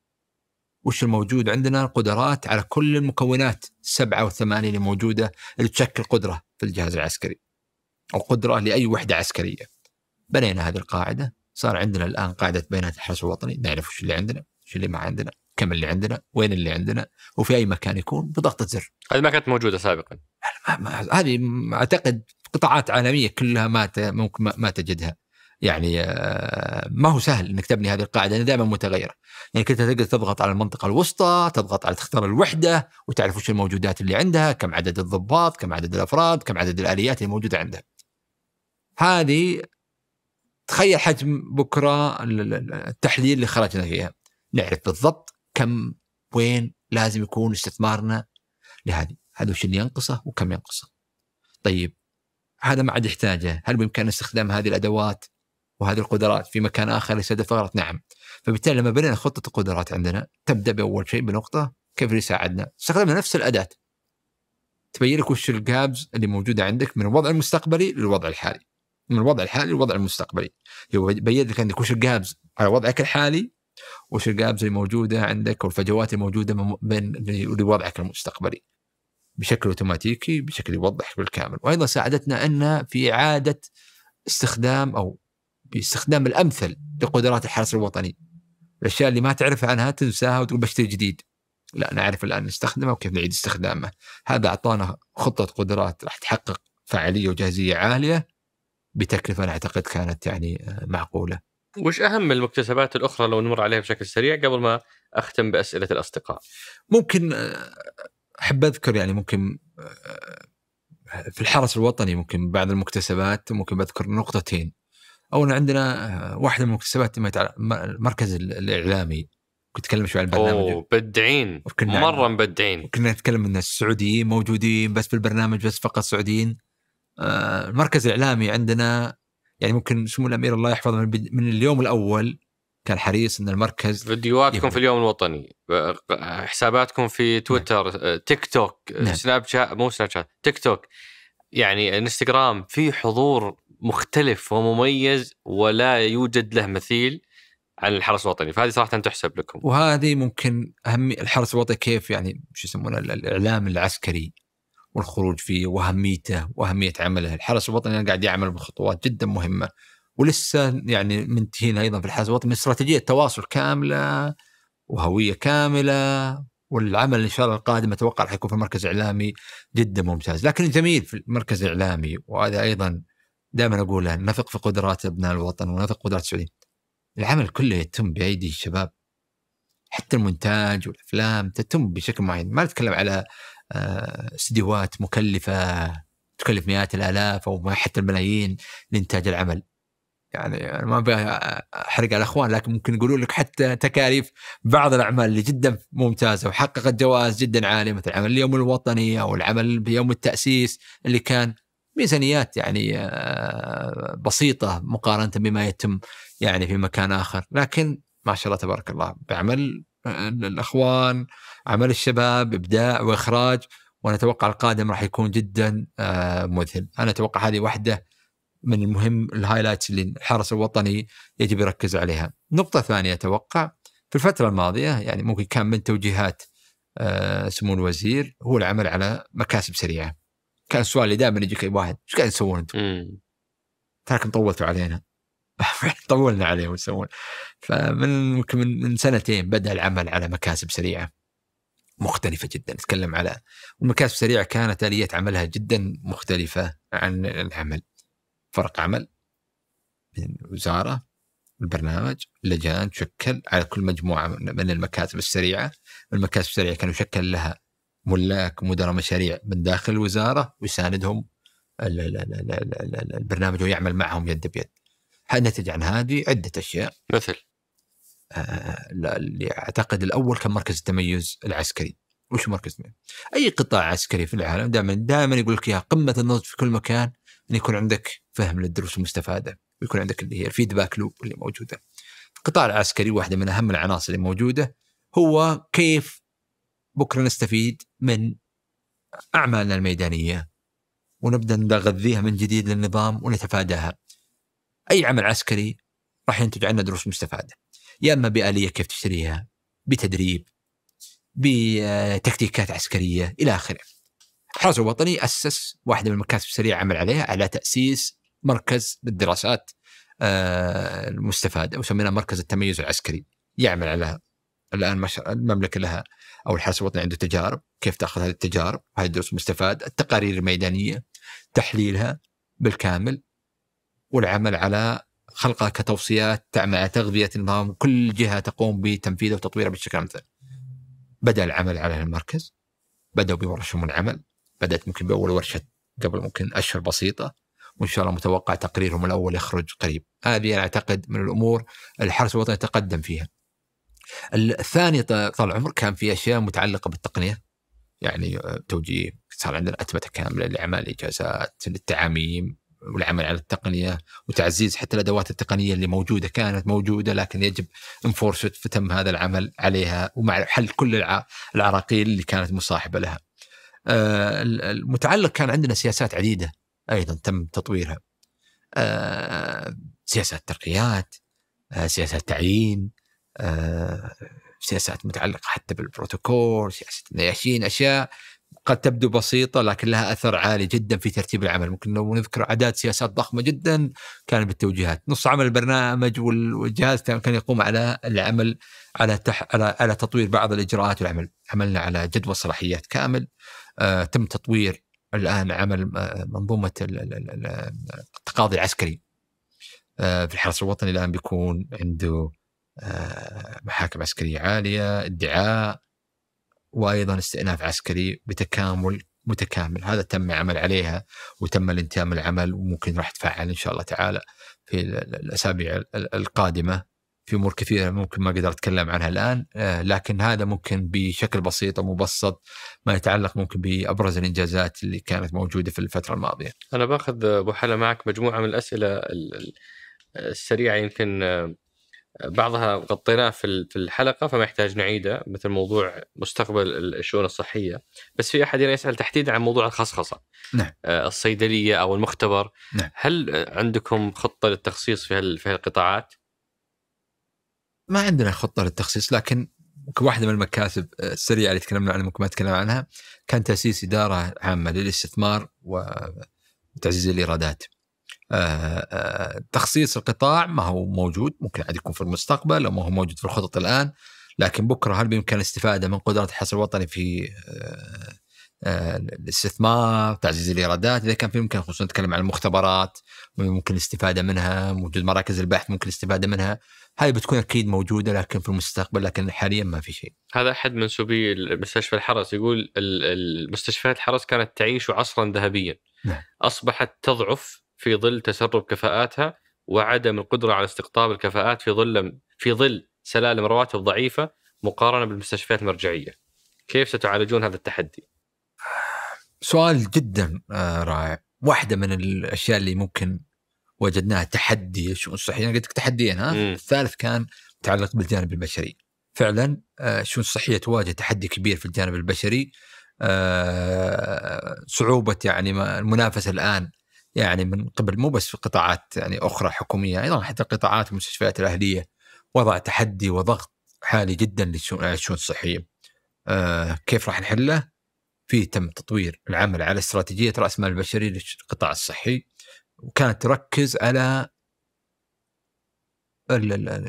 وش الموجود عندنا قدرات على كل المكونات السبعة والثمانية اللي موجودة اللي تشكل قدرة في الجهاز العسكري أو قدرة لأي وحدة عسكرية بنينا هذه القاعدة صار عندنا الآن قاعدة بيانات الحرس الوطني نعرف وش اللي عندنا وش اللي ما عندنا كم اللي عندنا وين اللي عندنا وفي أي مكان يكون بضغطة زر هذه ما كانت موجودة سابقا هذه أعتقد قطاعات عالمية كلها ما ممكن ما تجدها يعني آه، ما هو سهل انك تبني هذه القاعده لانها دائما متغيره. يعني كنت تقدر تضغط على المنطقه الوسطى، تضغط على تختار الوحده وتعرف وش الموجودات اللي عندها، كم عدد الضباط، كم عدد الافراد، كم عدد الاليات اللي موجوده عندها. هذه تخيل حجم بكره التحليل اللي خرجنا فيها. نعرف بالضبط كم وين لازم يكون استثمارنا لهذه، هذا وش اللي ينقصه وكم ينقصه. طيب هذا ما عاد يحتاجه، هل بامكاننا استخدام هذه الادوات وهذه القدرات في مكان اخر لسد ثغره نعم فبالتالي لما بنينا خطه القدرات عندنا تبدا باول شيء بنقطه كيف يساعدنا استخدمنا نفس الاداه تبين لك وش الجابز اللي موجوده عندك من الوضع المستقبلي للوضع الحالي من الوضع الحالي للوضع المستقبلي يبين لك عندك وش الجابز على وضعك الحالي وش الجابز اللي موجوده عندك والفجوات الموجوده بين لوضعك المستقبلي بشكل اوتوماتيكي بشكل يوضح بالكامل وايضا ساعدتنا ان في اعاده استخدام او باستخدام الامثل لقدرات الحرس الوطني. الاشياء اللي ما تعرفها عنها تنساها وتقول بشتري جديد. لا نعرف الان نستخدمه وكيف نعيد استخدامه. هذا اعطانا خطه قدرات راح تحقق فعاليه وجاهزيه عاليه بتكلفه انا اعتقد كانت يعني آه، معقوله. وش اهم المكتسبات الاخرى لو نمر عليها بشكل سريع قبل ما اختم باسئله الاصدقاء؟ ممكن آه، احب اذكر يعني ممكن آه، في الحرس الوطني ممكن بعض المكتسبات ممكن بذكر نقطتين اولا عندنا آه، واحده من المكتسبات ما يتعلق المركز الاعلامي كنت اتكلم شوي عن البرنامج مبدعين مره يعني مبدعين كنا نتكلم ان السعوديين موجودين بس في البرنامج بس فقط سعوديين آه، المركز الاعلامي عندنا يعني ممكن سمو الامير الله يحفظه من, اليوم الاول كان حريص ان المركز فيديوهاتكم في اليوم الوطني حساباتكم في نعم. تويتر نعم. تيك توك نعم. سناب شات مو سناب شات تيك توك يعني انستغرام في حضور مختلف ومميز ولا يوجد له مثيل عن الحرس الوطني فهذه صراحه تحسب لكم وهذه ممكن اهم الحرس الوطني كيف يعني شو يسمونه الاعلام العسكري والخروج فيه واهميته واهميه عمله الحرس الوطني قاعد يعمل بخطوات جدا مهمه ولسه يعني منتهين ايضا في الحرس الوطني من استراتيجيه تواصل كامله وهويه كامله والعمل ان شاء الله القادم اتوقع راح يكون في مركز اعلامي جدا ممتاز، لكن الجميل في المركز الاعلامي وهذا ايضا دائما اقولها نثق في قدرات ابناء الوطن ونثق في قدرات السعوديين. العمل كله يتم بايدي الشباب. حتى المونتاج والافلام تتم بشكل معين، ما نتكلم على آه، استديوهات مكلفه تكلف مئات الالاف او حتى الملايين لانتاج العمل. يعني انا ما ابغى احرق على الاخوان لكن ممكن يقولوا لك حتى تكاليف بعض الاعمال اللي جدا ممتازه وحققت جوائز جدا عاليه مثل عمل اليوم الوطني او العمل بيوم التاسيس اللي كان ميزانيات يعني آه، بسيطه مقارنه بما يتم يعني في مكان اخر لكن ما شاء الله تبارك الله بعمل الاخوان آه، عمل الشباب ابداع واخراج وانا اتوقع القادم راح يكون جدا آه، مذهل انا اتوقع هذه واحده من المهم الهايلايتس اللي الحرس الوطني يجب يركز عليها نقطه ثانيه اتوقع في الفتره الماضيه يعني ممكن كان من توجيهات سمو الوزير هو العمل على مكاسب سريعه كان السؤال اللي دائما يجيك واحد ايش قاعد تسوون انتم؟ تراكم طولتوا علينا طولنا عليهم يسوون فمن يمكن من سنتين بدا العمل على مكاسب سريعه مختلفه جدا نتكلم على المكاسب السريعه كانت اليه عملها جدا مختلفه عن العمل فرق عمل من وزاره البرنامج لجان تشكل على كل مجموعه من المكاتب السريعه المكاسب السريعه كان يشكل لها ملاك مدراء مشاريع من داخل الوزاره ويساندهم البرنامج ويعمل معهم يد بيد. نتج عن هذه عده اشياء. مثل آه، اللي اعتقد الاول كان مركز التميز العسكري. وش مركز التميز؟ اي قطاع عسكري في العالم دائما دائما يقول لك يا قمه النضج في كل مكان ان يكون عندك فهم للدروس المستفاده ويكون عندك اللي هي الفيدباك لوب اللي موجوده. القطاع العسكري واحده من اهم العناصر اللي موجوده هو كيف بكره نستفيد من اعمالنا الميدانيه ونبدا نغذيها من جديد للنظام ونتفاداها. اي عمل عسكري راح ينتج عنا دروس مستفاده. يا اما باليه كيف تشتريها، بتدريب، بتكتيكات عسكريه الى اخره. حرس الوطني اسس واحده من المكاتب السريعه عمل عليها على تاسيس مركز للدراسات آه، المستفاده وسميناه مركز التميز العسكري. يعمل على الان ما شاء المملكه لها او الحاسب الوطني عنده تجارب كيف تاخذ هذه التجارب هذه الدروس المستفاده التقارير الميدانيه تحليلها بالكامل والعمل على خلقها كتوصيات على تغذيه النظام كل جهه تقوم بتنفيذه وتطويره بالشكل الامثل بدا العمل على المركز بداوا بورشهم العمل بدات ممكن باول ورشه قبل ممكن اشهر بسيطه وان شاء الله متوقع تقريرهم الاول يخرج قريب هذه انا اعتقد من الامور الحرس الوطني تقدم فيها الثاني طال عمرك كان في اشياء متعلقه بالتقنيه يعني آه، توجيه صار عندنا اتمته كامله لاعمال الاجازات للتعاميم والعمل على التقنيه وتعزيز حتى الادوات التقنيه اللي موجوده كانت موجوده لكن يجب انفورس فتم هذا العمل عليها ومع حل كل العراقيل اللي كانت مصاحبه لها. آه، المتعلق كان عندنا سياسات عديده ايضا تم تطويرها. آه، سياسات ترقيات، سياسات تعيين، آه، سياسات متعلقة حتى بالبروتوكول سياسة النياشين أشياء قد تبدو بسيطة لكن لها أثر عالي جدا في ترتيب العمل ممكن لو نذكر أعداد سياسات ضخمة جدا كانت بالتوجيهات نص عمل البرنامج والجهاز كان يقوم على العمل على تح... على... على تطوير بعض الإجراءات والعمل عملنا على جدوى صلاحيات كامل آه تم تطوير الآن عمل آه، منظومة التقاضي العسكري آه في الحرس الوطني الآن بيكون عنده آه، محاكم عسكرية عالية ادعاء وأيضا استئناف عسكري بتكامل متكامل هذا تم العمل عليها وتم الانتهاء من العمل وممكن راح تفعل إن شاء الله تعالى في الأسابيع القادمة في امور كثيره ممكن ما اقدر اتكلم عنها الان آه، لكن هذا ممكن بشكل بسيط ومبسط ما يتعلق ممكن بابرز الانجازات اللي كانت موجوده في الفتره الماضيه. انا باخذ ابو حلا معك مجموعه من الاسئله السريعه يمكن آه، بعضها غطيناه في في الحلقه فما يحتاج نعيده مثل موضوع مستقبل الشؤون الصحيه بس في احد هنا يسال تحديدا عن موضوع الخصخصه نعم. آه، الصيدليه او المختبر نعم. هل عندكم خطه للتخصيص في هال في هالقطاعات؟ ما عندنا خطه للتخصيص لكن واحده من المكاسب آه، السريعه اللي تكلمنا عنها ممكن ما تكلم عنها كان تاسيس اداره عامه للاستثمار وتعزيز الايرادات. آه، آه، تخصيص القطاع ما هو موجود ممكن عاد يكون في المستقبل او ما هو موجود في الخطط الان لكن بكره هل بامكان الاستفاده من قدره الحصر الوطني في آه، الاستثمار تعزيز الايرادات اذا كان في ممكن خصوصا نتكلم عن المختبرات ممكن الاستفاده منها وجود مراكز البحث ممكن الاستفاده منها هذه بتكون اكيد موجوده لكن في المستقبل لكن حاليا ما في شيء. هذا احد منسوبي مستشفى الحرس يقول المستشفيات الحرس كانت تعيش عصرا ذهبيا. نعم. اصبحت تضعف في ظل تسرب كفاءاتها وعدم القدره على استقطاب الكفاءات في ظل في ظل سلالم رواتب ضعيفه مقارنه بالمستشفيات المرجعيه. كيف ستعالجون هذا التحدي؟ سؤال جدا آه، رائع، واحده من الاشياء اللي ممكن وجدناها تحدي الشؤون الصحيه انا قلت لك تحديين ها مم. الثالث كان متعلق بالجانب البشري فعلا الشؤون آه، الصحيه تواجه تحدي كبير في الجانب البشري آه، صعوبه يعني المنافسه الان يعني من قبل مو بس في قطاعات يعني اخرى حكوميه ايضا حتى قطاعات المستشفيات الاهليه وضع تحدي وضغط حالي جدا للشؤون الصحيه. آه كيف راح نحله؟ في تم تطوير العمل على استراتيجيه راس المال البشري للقطاع الصحي وكانت تركز على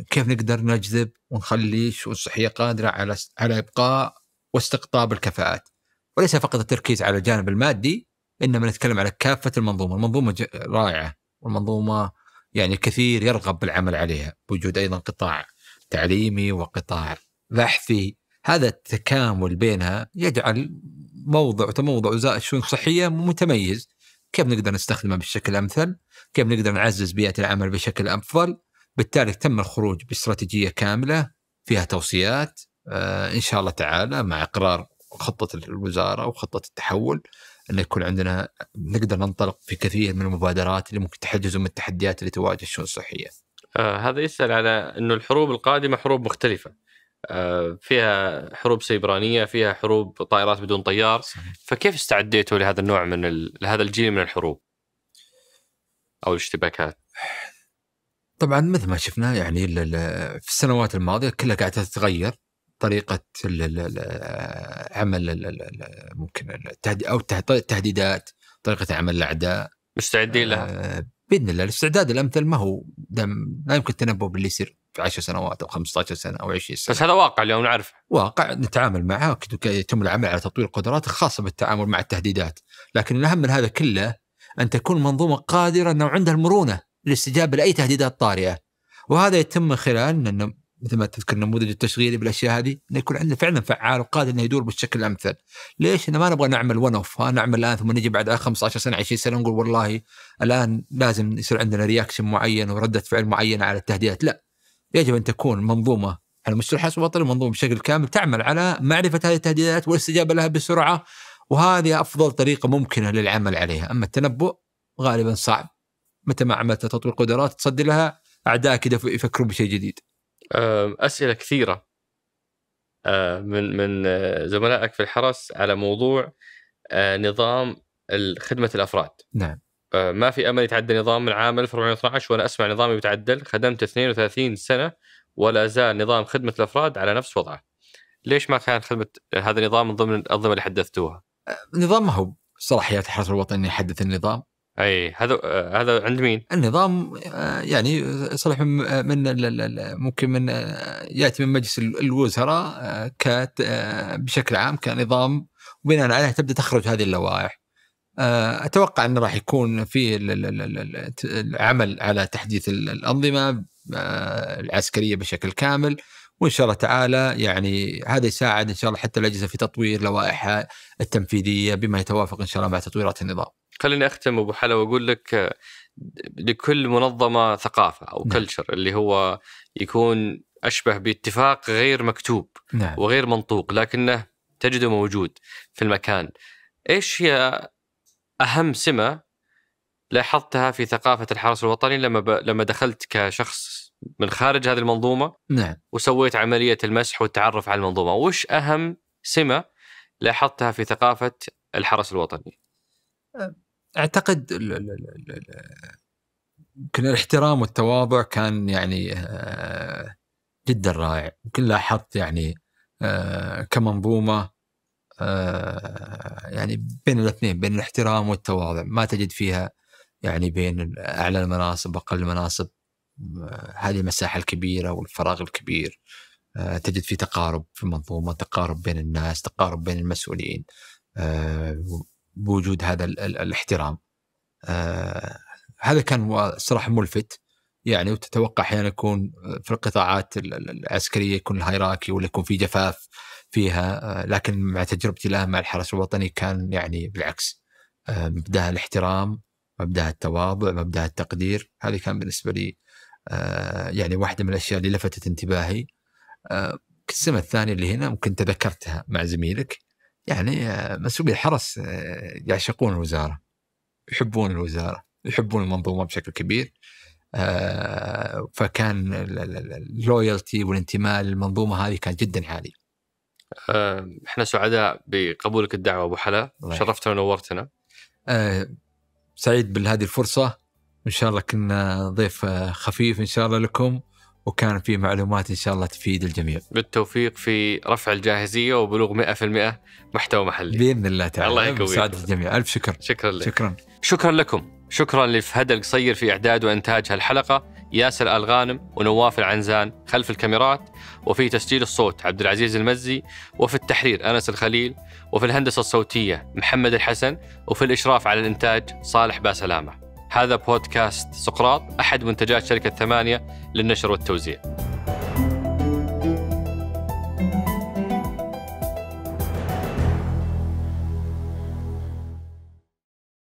كيف نقدر نجذب ونخلي الشؤون الصحيه قادره على على ابقاء واستقطاب الكفاءات وليس فقط التركيز على الجانب المادي انما نتكلم على كافه المنظومه، المنظومه رائعه والمنظومه يعني الكثير يرغب بالعمل عليها بوجود ايضا قطاع تعليمي وقطاع بحثي هذا التكامل بينها يجعل موضع تموضع وزاره الشؤون الصحيه متميز كيف نقدر نستخدمه بالشكل الامثل؟ كيف نقدر نعزز بيئه العمل بشكل افضل؟ بالتالي تم الخروج باستراتيجيه كامله فيها توصيات آه، ان شاء الله تعالى مع اقرار خطه الوزاره وخطه التحول أن يكون عندنا نقدر ننطلق في كثير من المبادرات اللي ممكن تحدث من التحديات اللي تواجه الشؤون الصحية آه هذا يسأل على أنه الحروب القادمة حروب مختلفة آه فيها حروب سيبرانية فيها حروب طائرات بدون طيار صحيح. فكيف استعديتوا لهذا النوع من ال... لهذا الجيل من الحروب أو الاشتباكات طبعا مثل ما شفنا يعني في السنوات الماضية كلها قاعدة تتغير طريقه عمل ممكن او التهديدات طريقه عمل الاعداء مستعدين لها آه، باذن الله الاستعداد الامثل ما هو دم لا يمكن التنبؤ باللي يصير في 10 سنوات او 15 سنه او 20 سنه بس هذا واقع اليوم نعرفه واقع نتعامل معه يتم العمل على تطوير القدرات خاصه بالتعامل مع التهديدات لكن الاهم من هذا كله ان تكون المنظومه قادره انه عندها المرونه للاستجابه لاي تهديدات طارئه وهذا يتم من خلال انه مثل ما تذكر النموذج التشغيلي بالاشياء هذه انه يكون عندنا فعلا فعال وقادر انه يدور بالشكل الامثل. ليش؟ انا ما نبغى نعمل ون اوف، نعمل الان ثم نجي بعد 15 سنه 20 سنه نقول والله الان لازم يصير عندنا رياكشن معين ورده فعل معينه على التهديدات، لا. يجب ان تكون منظومه على مستوى الحاسب الوطني منظومه بشكل كامل تعمل على معرفه هذه التهديدات والاستجابه لها بسرعه وهذه افضل طريقه ممكنه للعمل عليها، اما التنبؤ غالبا صعب. متى ما عملت تطوير قدرات تصدي لها اعدائك يفكرون بشيء جديد. اسئله كثيره من من آه، زملائك في الحرس على موضوع آه، نظام خدمه الافراد. نعم. آه، ما في امل يتعدل نظام من عام 1412 وانا اسمع نظامي بيتعدل خدمت 32 سنه ولا زال نظام خدمه الافراد على نفس وضعه. ليش ما كان خدمه هذا النظام من ضمن الانظمه اللي حدثتوها؟ نظام ما هو صلاحيات الحرس الوطني يحدث النظام اي هذا هذا عند مين؟ النظام آه، يعني صلح آه، من ممكن من آه، ياتي من مجلس الوزراء كات بشكل عام كنظام وبناء عليه تبدا تخرج هذه اللوائح. اتوقع انه راح يكون في العمل على تحديث الانظمه العسكريه بشكل كامل وان شاء الله تعالى يعني هذا يساعد ان شاء الله حتى الاجهزه في تطوير لوائحها التنفيذيه بما يتوافق ان شاء الله مع تطويرات النظام. خليني اختم ابو حلا واقول لك آه، لكل منظمه ثقافه او نعم. كلتشر اللي هو يكون اشبه باتفاق غير مكتوب نعم. وغير منطوق لكنه تجده موجود في المكان ايش هي اهم سمه لاحظتها في ثقافه الحرس الوطني لما ب... لما دخلت كشخص من خارج هذه المنظومه نعم وسويت عمليه المسح والتعرف على المنظومه وش اهم سمه لاحظتها في ثقافه الحرس الوطني أه، اعتقد ال ال ال يمكن الاحترام والتواضع كان يعني آه، جدا رائع يمكن لاحظت يعني آه، كمنظومه آه، يعني بين الاثنين بين الاحترام والتواضع ما تجد فيها يعني بين اعلى المناصب واقل المناصب هذه المساحه الكبيره والفراغ الكبير تجد في تقارب في المنظومه تقارب بين الناس تقارب بين المسؤولين بوجود هذا الـ الـ الاحترام آه هذا كان صراحة ملفت يعني وتتوقع احيانا يكون آه، في القطاعات العسكريه يكون الهيراكي ولا يكون في جفاف فيها آه، لكن مع تجربتي الان مع الحرس الوطني كان يعني بالعكس آه، مبدا الاحترام مبدا التواضع مبدا التقدير هذه كان بالنسبه لي يعني واحده من الاشياء اللي لفتت انتباهي السمه الثانيه اللي هنا ممكن تذكرتها مع زميلك يعني مسؤولي الحرس آه، يعشقون الوزاره يحبون الوزاره يحبون المنظومه بشكل كبير آه، فكان اللويالتي والانتماء للمنظومه هذه كان جدا عالي آه، احنا سعداء بقبولك الدعوه ابو حلا شرفتنا ونورتنا سعيد بهذه الفرصه ان شاء الله كنا ضيف خفيف ان شاء الله لكم وكان في معلومات ان شاء الله تفيد الجميع. بالتوفيق في رفع الجاهزيه وبلوغ 100% محتوى محلي. باذن الله تعالى الله يقويك الجميع، الف شكر. شكرا لك. شكرا. شكرا لكم، شكرا لفهد القصير في اعداد وانتاج هالحلقه، ياسر الغانم ونواف العنزان خلف الكاميرات، وفي تسجيل الصوت عبد العزيز المزي، وفي التحرير انس الخليل، وفي الهندسه الصوتيه محمد الحسن، وفي الاشراف على الانتاج صالح باسلامه. هذا بودكاست سقراط أحد منتجات شركة ثمانية للنشر والتوزيع